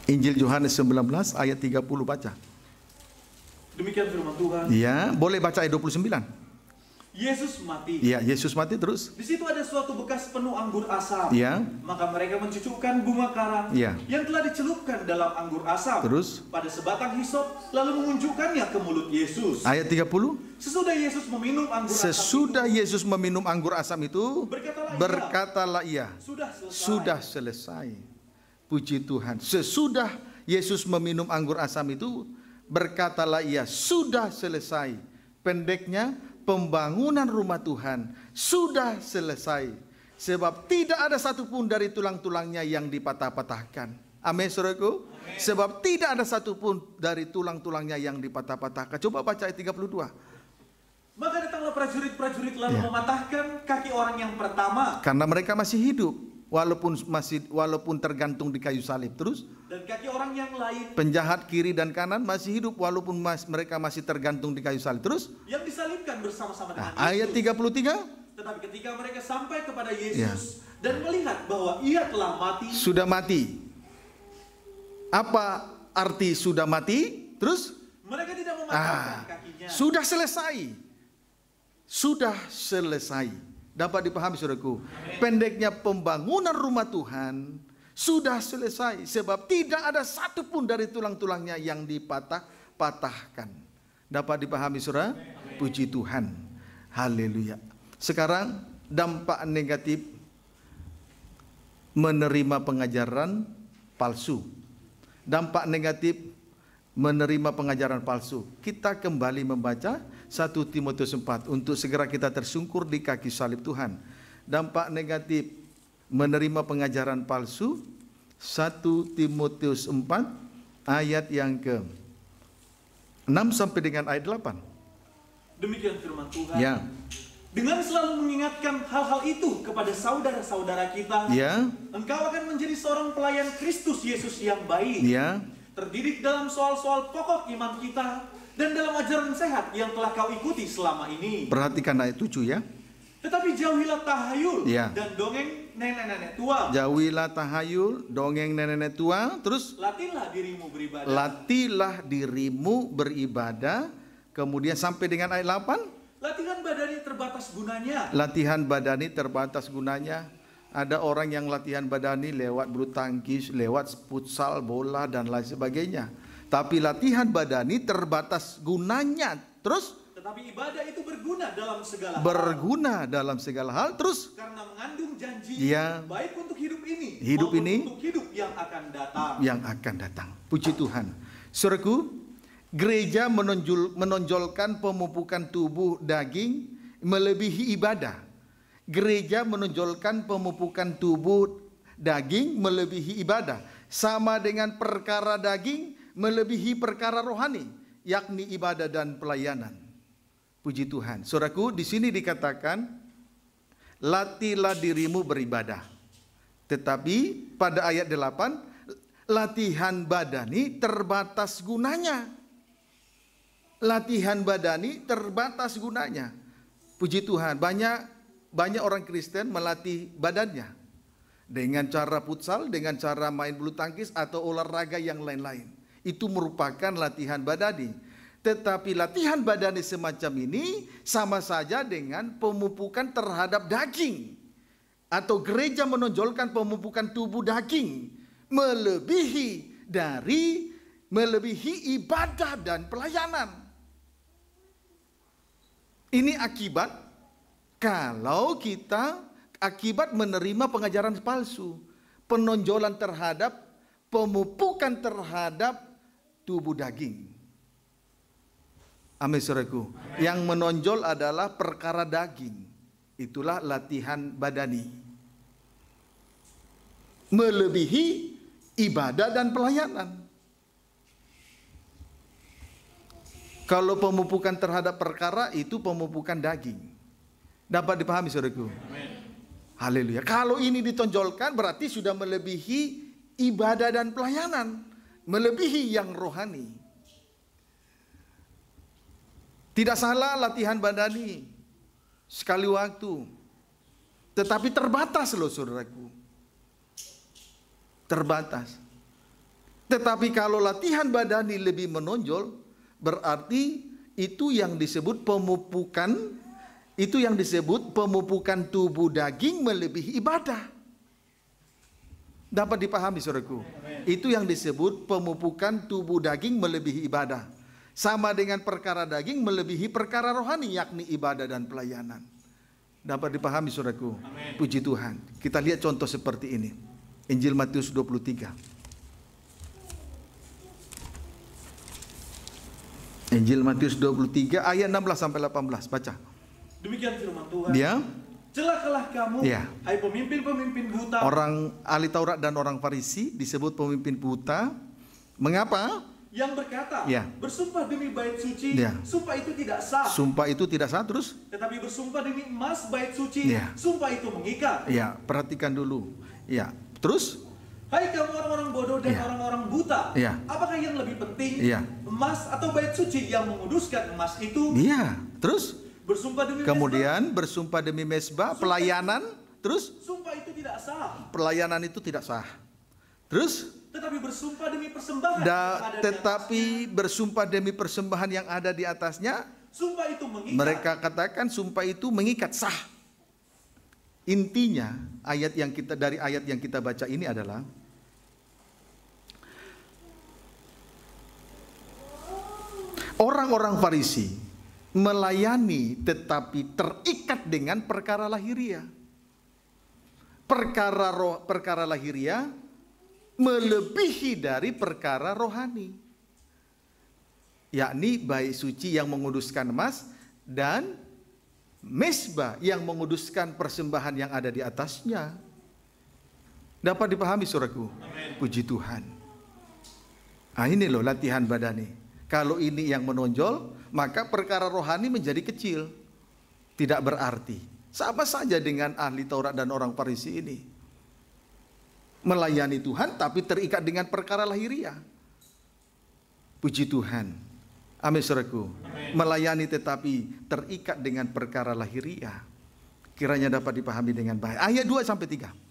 Injil Yohanes 19 ayat 30 baca. Demikian firman Tuhan. Ya, boleh baca ayat 29. Yesus mati. Ya, Yesus mati terus. Di situ ada suatu bekas penuh anggur asam. Ya. Maka mereka mencucukkan bunga karang ya. yang telah dicelupkan dalam anggur asam. Terus. Pada sebatang hisop, lalu mengunjukkannya ke mulut Yesus. Ayat 30. Sesudah Yesus meminum anggur Sesudah asam. Sesudah Yesus meminum anggur asam itu, berkatalah, berkatalah ia, sudah selesai. Sudah selesai. Puji Tuhan. Sesudah Yesus meminum anggur asam itu, berkatalah ia, sudah selesai. Pendeknya, pembangunan rumah Tuhan sudah selesai. Sebab tidak ada satupun dari tulang-tulangnya yang dipatah-patahkan. Amin, saudaraku. Sebab tidak ada satupun dari tulang-tulangnya yang dipatah-patahkan. Coba baca ayat 32. Maka datanglah prajurit-prajurit lalu ya. mematahkan kaki orang yang pertama. Karena mereka masih hidup, walaupun masih walaupun tergantung di kayu salib. Terus? dan kaki orang yang lain penjahat kiri dan kanan masih hidup walaupun mas, mereka masih tergantung di kayu salib terus yang disalibkan bersama-sama dengan nah, ayat 33 tetapi ketika mereka sampai kepada Yesus ya. dan melihat bahwa ia telah mati sudah mati apa arti sudah mati terus mereka tidak mematahkan ah, kakinya sudah selesai sudah selesai dapat dipahami saudaraku pendeknya pembangunan rumah Tuhan sudah selesai sebab tidak ada satupun dari tulang-tulangnya yang dipatah-patahkan. Dapat dipahami surah? Puji Tuhan. Haleluya. Sekarang dampak negatif menerima pengajaran palsu. Dampak negatif menerima pengajaran palsu. Kita kembali membaca 1 Timotius 4 untuk segera kita tersungkur di kaki salib Tuhan. Dampak negatif menerima pengajaran palsu 1 Timotius 4 ayat yang ke 6 sampai dengan ayat 8 demikian firman Tuhan ya dengan selalu mengingatkan hal-hal itu kepada saudara-saudara kita ya engkau akan menjadi seorang pelayan Kristus Yesus yang baik ya terdidik dalam soal-soal pokok iman kita dan dalam ajaran sehat yang telah kau ikuti selama ini. Perhatikan ayat 7 ya. Tetapi jauhilah tahayul ya. dan dongeng nenek-nenek tua. Jauhilah tahayul, dongeng nenek-nenek tua. Terus latilah dirimu beribadah. Latilah dirimu beribadah. Kemudian sampai dengan ayat 8. Latihan badani terbatas gunanya. Latihan badani terbatas gunanya. Ada orang yang latihan badani lewat bulu tangkis, lewat futsal, bola dan lain sebagainya. Tapi latihan badani terbatas gunanya. Terus tetapi ibadah itu berguna dalam segala hal. berguna dalam segala hal. Terus karena mengandung janji ya, baik untuk hidup ini, hidup ini untuk hidup yang akan datang. Yang akan datang. Puji Tuhan. Suruhku, gereja menonjol, menonjolkan pemupukan tubuh daging melebihi ibadah. Gereja menonjolkan pemupukan tubuh daging melebihi ibadah, sama dengan perkara daging melebihi perkara rohani, yakni ibadah dan pelayanan. Puji Tuhan. Saudaraku, di sini dikatakan latilah dirimu beribadah. Tetapi pada ayat 8 latihan badani terbatas gunanya. Latihan badani terbatas gunanya. Puji Tuhan, banyak banyak orang Kristen melatih badannya dengan cara futsal, dengan cara main bulu tangkis atau olahraga yang lain-lain. Itu merupakan latihan badani tetapi latihan badani semacam ini sama saja dengan pemupukan terhadap daging. Atau gereja menonjolkan pemupukan tubuh daging. Melebihi dari, melebihi ibadah dan pelayanan. Ini akibat kalau kita akibat menerima pengajaran palsu. Penonjolan terhadap, pemupukan terhadap tubuh daging. Amin saudaraku. Yang menonjol adalah perkara daging. Itulah latihan badani. Melebihi ibadah dan pelayanan. Kalau pemupukan terhadap perkara itu pemupukan daging. Dapat dipahami saudaraku? Haleluya. Kalau ini ditonjolkan berarti sudah melebihi ibadah dan pelayanan. Melebihi yang rohani. Tidak salah latihan badani sekali waktu. Tetapi terbatas loh saudaraku. Terbatas. Tetapi kalau latihan badani lebih menonjol, berarti itu yang disebut pemupukan, itu yang disebut pemupukan tubuh daging melebihi ibadah. Dapat dipahami saudaraku. Itu yang disebut pemupukan tubuh daging melebihi ibadah. Sama dengan perkara daging melebihi perkara rohani yakni ibadah dan pelayanan. Dapat dipahami saudaraku? Puji Tuhan. Kita lihat contoh seperti ini. Injil Matius 23. Injil Matius 23 ayat 16 sampai 18. Baca. Demikian firman Tuhan. Dia Celakalah kamu, ya. hai pemimpin-pemimpin buta. Orang ahli Taurat dan orang Farisi disebut pemimpin buta. Mengapa? yang berkata, ya. bersumpah demi bait suci, ya. sumpah itu tidak sah. Sumpah itu tidak sah terus? Tetapi bersumpah demi emas bait suci, ya. sumpah itu mengikat. Ya, perhatikan dulu. Ya, terus? Hai kamu orang-orang bodoh dan ya. orang-orang ya. buta, ya. apakah yang lebih penting ya. emas atau bait suci yang menguduskan emas itu? Iya, terus? Bersumpah demi Kemudian mesbah. bersumpah demi mesbah, pelayanan, terus? Sumpah itu tidak sah. Pelayanan itu tidak sah. Terus? tetapi bersumpah demi persembahan da, tetapi di bersumpah demi persembahan yang ada di atasnya sumpah itu mengikat mereka katakan sumpah itu mengikat sah intinya ayat yang kita dari ayat yang kita baca ini adalah orang-orang Farisi melayani tetapi terikat dengan perkara lahiriah perkara roh perkara lahiriah melebihi dari perkara rohani. Yakni baik suci yang menguduskan emas dan mesbah yang menguduskan persembahan yang ada di atasnya. Dapat dipahami suraku? Puji Tuhan. Nah ini loh latihan badani. Kalau ini yang menonjol, maka perkara rohani menjadi kecil. Tidak berarti. Sama saja dengan ahli Taurat dan orang Farisi ini melayani Tuhan tapi terikat dengan perkara lahiriah. Puji Tuhan. Amin saudaraku. Melayani tetapi terikat dengan perkara lahiriah. Kiranya dapat dipahami dengan baik. Ayat 2 sampai 3.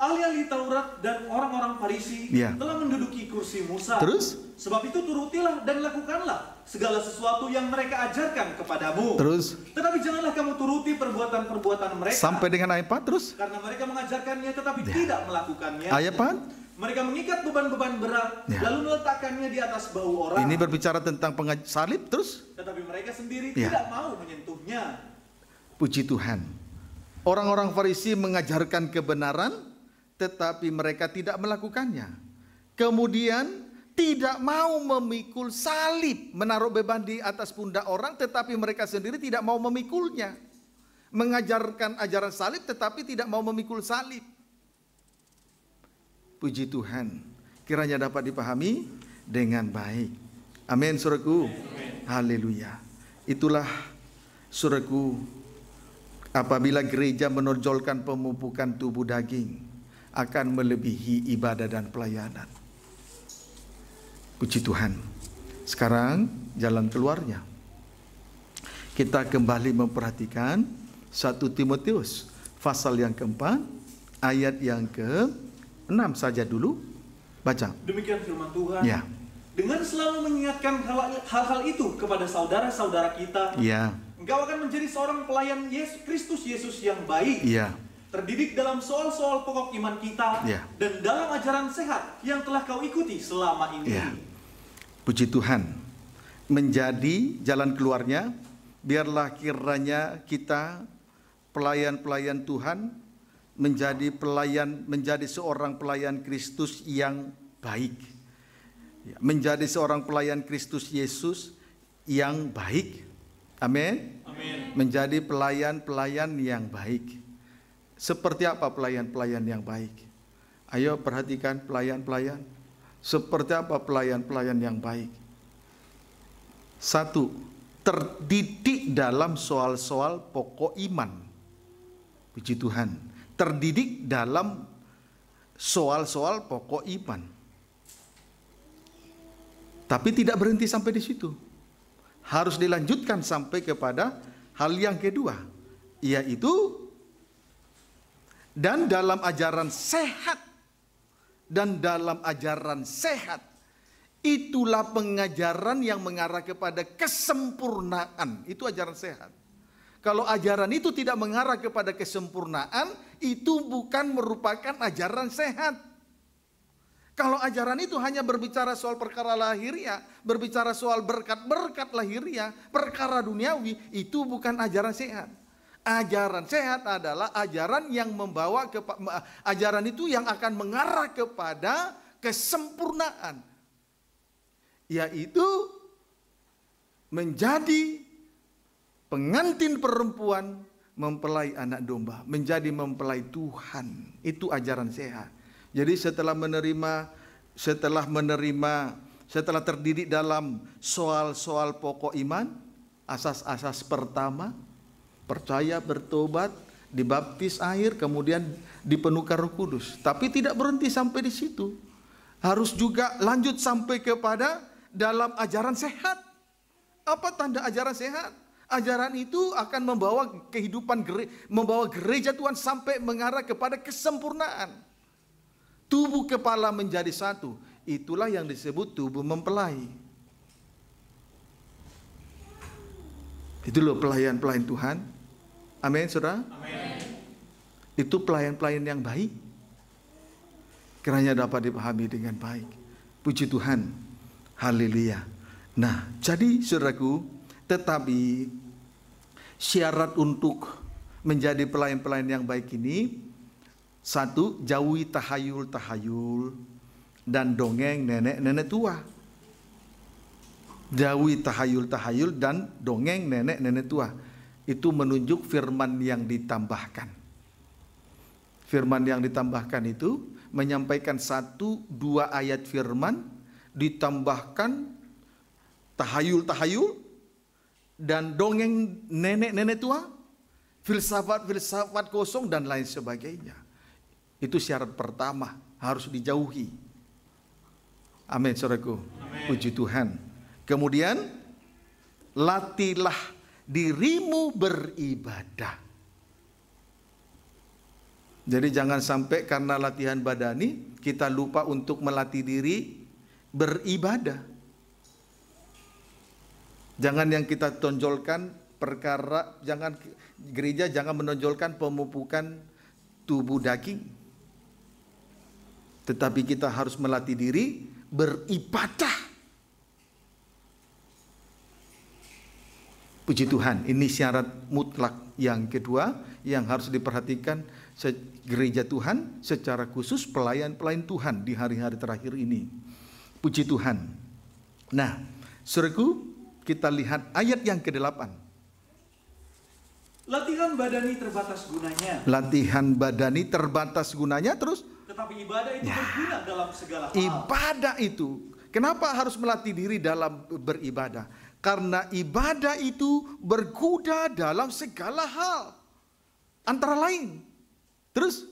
Ahli-ahli Taurat dan orang-orang Farisi ya. telah menduduki kursi Musa. Terus? Sebab itu turutilah dan lakukanlah segala sesuatu yang mereka ajarkan kepadamu. Terus? Tetapi janganlah kamu turuti perbuatan-perbuatan mereka. Sampai dengan ayat 4 terus? Karena mereka mengajarkannya tetapi ya. tidak melakukannya. Ayat 4? Mereka mengikat beban-beban berat ya. lalu meletakkannya di atas bahu orang. Ini berbicara tentang salib terus? Tetapi mereka sendiri ya. tidak mau menyentuhnya. Puji Tuhan. Orang-orang Farisi mengajarkan kebenaran tetapi mereka tidak melakukannya. Kemudian tidak mau memikul salib, menaruh beban di atas pundak orang, tetapi mereka sendiri tidak mau memikulnya. Mengajarkan ajaran salib, tetapi tidak mau memikul salib. Puji Tuhan, kiranya dapat dipahami dengan baik. Amin, suraku. Haleluya. Itulah suraku, apabila gereja menonjolkan pemupukan tubuh daging akan melebihi ibadah dan pelayanan. Puji Tuhan. Sekarang jalan keluarnya. Kita kembali memperhatikan 1 Timotius pasal yang keempat ayat yang ke enam saja dulu baca. Demikian firman Tuhan. Ya. Dengan selalu mengingatkan hal-hal itu kepada saudara-saudara kita, ya. engkau akan menjadi seorang pelayan Yesus Kristus Yesus yang baik. Ya terdidik dalam soal-soal pokok iman kita yeah. dan dalam ajaran sehat yang telah kau ikuti selama ini. Yeah. Puji Tuhan. Menjadi jalan keluarnya, biarlah kiranya kita pelayan-pelayan Tuhan menjadi pelayan menjadi seorang pelayan Kristus yang baik. Ya, menjadi seorang pelayan Kristus Yesus yang baik. Amin. Menjadi pelayan-pelayan yang baik seperti apa pelayan-pelayan yang baik? Ayo perhatikan pelayan-pelayan. Seperti apa pelayan-pelayan yang baik? Satu, terdidik dalam soal-soal pokok iman. Puji Tuhan, terdidik dalam soal-soal pokok iman. Tapi tidak berhenti sampai di situ. Harus dilanjutkan sampai kepada hal yang kedua, yaitu dan dalam ajaran sehat, dan dalam ajaran sehat, itulah pengajaran yang mengarah kepada kesempurnaan. Itu ajaran sehat. Kalau ajaran itu tidak mengarah kepada kesempurnaan, itu bukan merupakan ajaran sehat. Kalau ajaran itu hanya berbicara soal perkara lahiriah, berbicara soal berkat-berkat lahiriah, perkara duniawi, itu bukan ajaran sehat. Ajaran sehat adalah ajaran yang membawa ke ajaran itu yang akan mengarah kepada kesempurnaan yaitu menjadi pengantin perempuan mempelai anak domba, menjadi mempelai Tuhan. Itu ajaran sehat. Jadi setelah menerima setelah menerima setelah terdidik dalam soal-soal pokok iman, asas-asas pertama, percaya, bertobat, dibaptis air, kemudian dipenukar Roh Kudus. Tapi tidak berhenti sampai di situ. Harus juga lanjut sampai kepada dalam ajaran sehat. Apa tanda ajaran sehat? Ajaran itu akan membawa kehidupan gere membawa gereja Tuhan sampai mengarah kepada kesempurnaan. Tubuh kepala menjadi satu. Itulah yang disebut tubuh mempelai. Itu loh pelayan-pelayan Tuhan Amin, saudara. Amin. Itu pelayan-pelayan yang baik. Kiranya dapat dipahami dengan baik. Puji Tuhan. Haleluya. Nah, jadi saudaraku, tetapi syarat untuk menjadi pelayan-pelayan yang baik ini satu, jauhi tahayul-tahayul dan dongeng nenek-nenek tua. Jauhi tahayul-tahayul dan dongeng nenek-nenek tua itu menunjuk firman yang ditambahkan. Firman yang ditambahkan itu menyampaikan satu dua ayat firman ditambahkan tahayul-tahayul dan dongeng nenek-nenek tua, filsafat-filsafat kosong dan lain sebagainya. Itu syarat pertama harus dijauhi. Amin, saudaraku. Puji Tuhan. Kemudian latilah dirimu beribadah. Jadi jangan sampai karena latihan badani kita lupa untuk melatih diri beribadah. Jangan yang kita tonjolkan perkara jangan gereja jangan menonjolkan pemupukan tubuh daging. Tetapi kita harus melatih diri beribadah. Puji Tuhan, ini syarat mutlak yang kedua yang harus diperhatikan gereja Tuhan secara khusus pelayan-pelayan Tuhan di hari-hari terakhir ini. Puji Tuhan. Nah, Suruhku kita lihat ayat yang ke-8. Latihan badani terbatas gunanya. Latihan badani terbatas gunanya terus. Tetapi ibadah itu ya. berguna dalam segala hal. Ibadah itu. Kenapa harus melatih diri dalam beribadah? Karena ibadah itu berguna dalam segala hal. Antara lain. Terus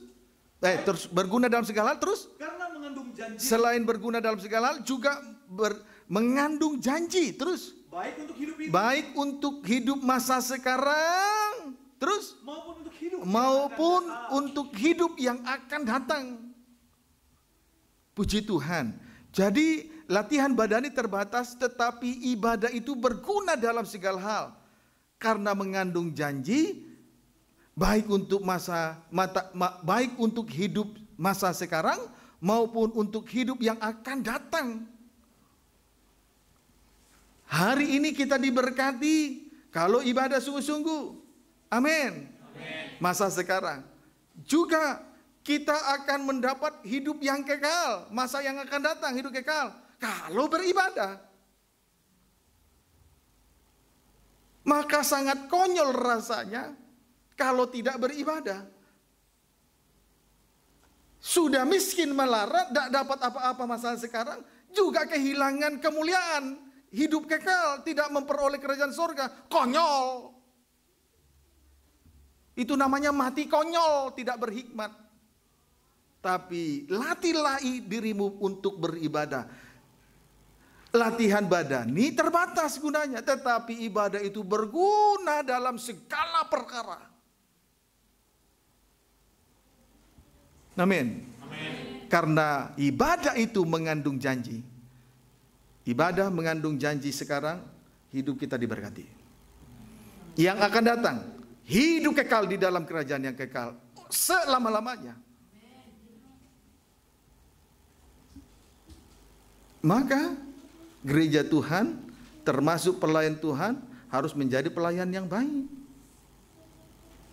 eh terus berguna dalam segala hal terus karena mengandung janji. Selain berguna dalam segala hal juga ber, mengandung janji terus baik untuk hidup ini. Baik untuk hidup masa sekarang terus maupun untuk hidup maupun untuk hidup yang akan datang. Puji Tuhan. Jadi Latihan badani terbatas tetapi ibadah itu berguna dalam segala hal. Karena mengandung janji baik untuk masa mata, ma, baik untuk hidup masa sekarang maupun untuk hidup yang akan datang. Hari ini kita diberkati kalau ibadah sungguh-sungguh. Amin. Masa sekarang juga kita akan mendapat hidup yang kekal, masa yang akan datang hidup kekal kalau beribadah. Maka sangat konyol rasanya kalau tidak beribadah. Sudah miskin melarat, tidak dapat apa-apa masalah sekarang, juga kehilangan kemuliaan. Hidup kekal, tidak memperoleh kerajaan surga. Konyol. Itu namanya mati konyol, tidak berhikmat. Tapi latilah dirimu untuk beribadah latihan badani terbatas gunanya, tetapi ibadah itu berguna dalam segala perkara. Amin. Amin. Karena ibadah itu mengandung janji. Ibadah mengandung janji sekarang, hidup kita diberkati. Yang akan datang, hidup kekal di dalam kerajaan yang kekal selama-lamanya. Maka gereja Tuhan, termasuk pelayan Tuhan, harus menjadi pelayan yang baik.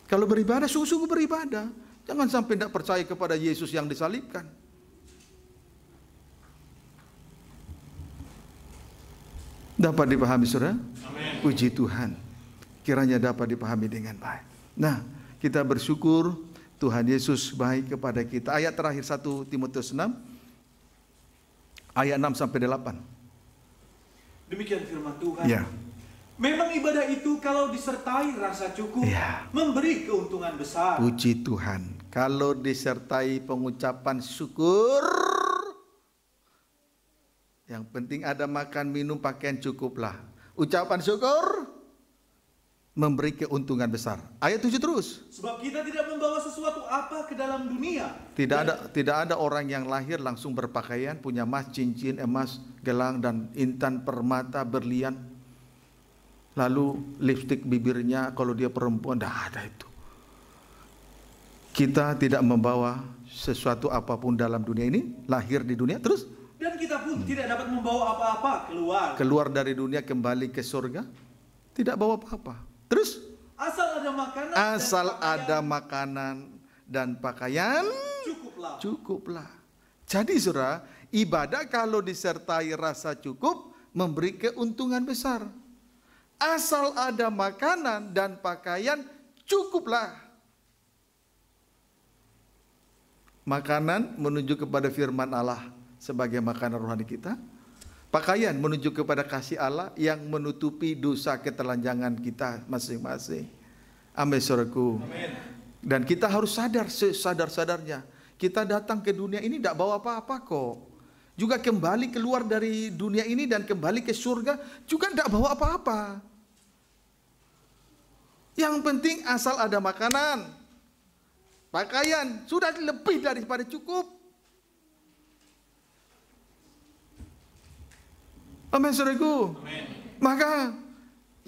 Kalau beribadah, sungguh-sungguh beribadah. Jangan sampai tidak percaya kepada Yesus yang disalibkan. Dapat dipahami saudara? Puji Tuhan. Kiranya dapat dipahami dengan baik. Nah, kita bersyukur Tuhan Yesus baik kepada kita. Ayat terakhir 1 Timotius 6 ayat 6 sampai 8. Demikian firman Tuhan. Ya. Memang ibadah itu kalau disertai rasa cukup ya. memberi keuntungan besar. Puji Tuhan. Kalau disertai pengucapan syukur yang penting ada makan minum pakaian cukuplah. Ucapan syukur memberi keuntungan besar. Ayat 7 terus. Sebab kita tidak membawa sesuatu apa ke dalam dunia. Tidak ada tidak ada orang yang lahir langsung berpakaian punya emas, cincin, emas, gelang dan intan permata, berlian. Lalu lipstik bibirnya kalau dia perempuan tidak ada itu. Kita tidak membawa sesuatu apapun dalam dunia ini, lahir di dunia terus dan kita pun hmm. tidak dapat membawa apa-apa keluar. Keluar dari dunia kembali ke surga, tidak bawa apa-apa. Terus asal ada makanan asal dan pakaian, ada makanan dan pakaian cukuplah. Cukuplah. Jadi Saudara, ibadah kalau disertai rasa cukup memberi keuntungan besar. Asal ada makanan dan pakaian cukuplah. Makanan menuju kepada firman Allah sebagai makanan rohani kita Pakaian menuju kepada kasih Allah yang menutupi dosa ketelanjangan kita masing-masing. Amin saudaraku. Dan kita harus sadar sadar sadarnya Kita datang ke dunia ini tidak bawa apa-apa kok. Juga kembali keluar dari dunia ini dan kembali ke surga juga tidak bawa apa-apa. Yang penting asal ada makanan, pakaian sudah lebih daripada cukup. Amin saudaraku. Maka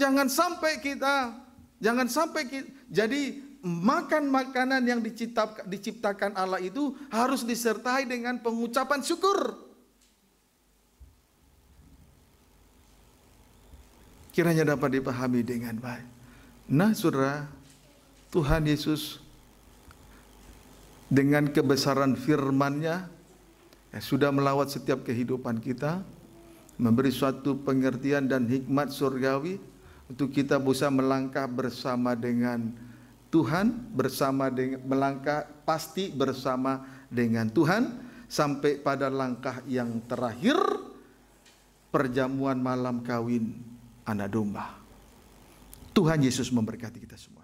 jangan sampai kita jangan sampai kita jadi makan makanan yang diciptakan, Allah itu harus disertai dengan pengucapan syukur. Kiranya dapat dipahami dengan baik. Nah, Saudara, Tuhan Yesus dengan kebesaran firman-Nya ya, sudah melawat setiap kehidupan kita memberi suatu pengertian dan hikmat surgawi untuk kita bisa melangkah bersama dengan Tuhan, bersama dengan melangkah pasti bersama dengan Tuhan sampai pada langkah yang terakhir perjamuan malam kawin anak domba. Tuhan Yesus memberkati kita semua.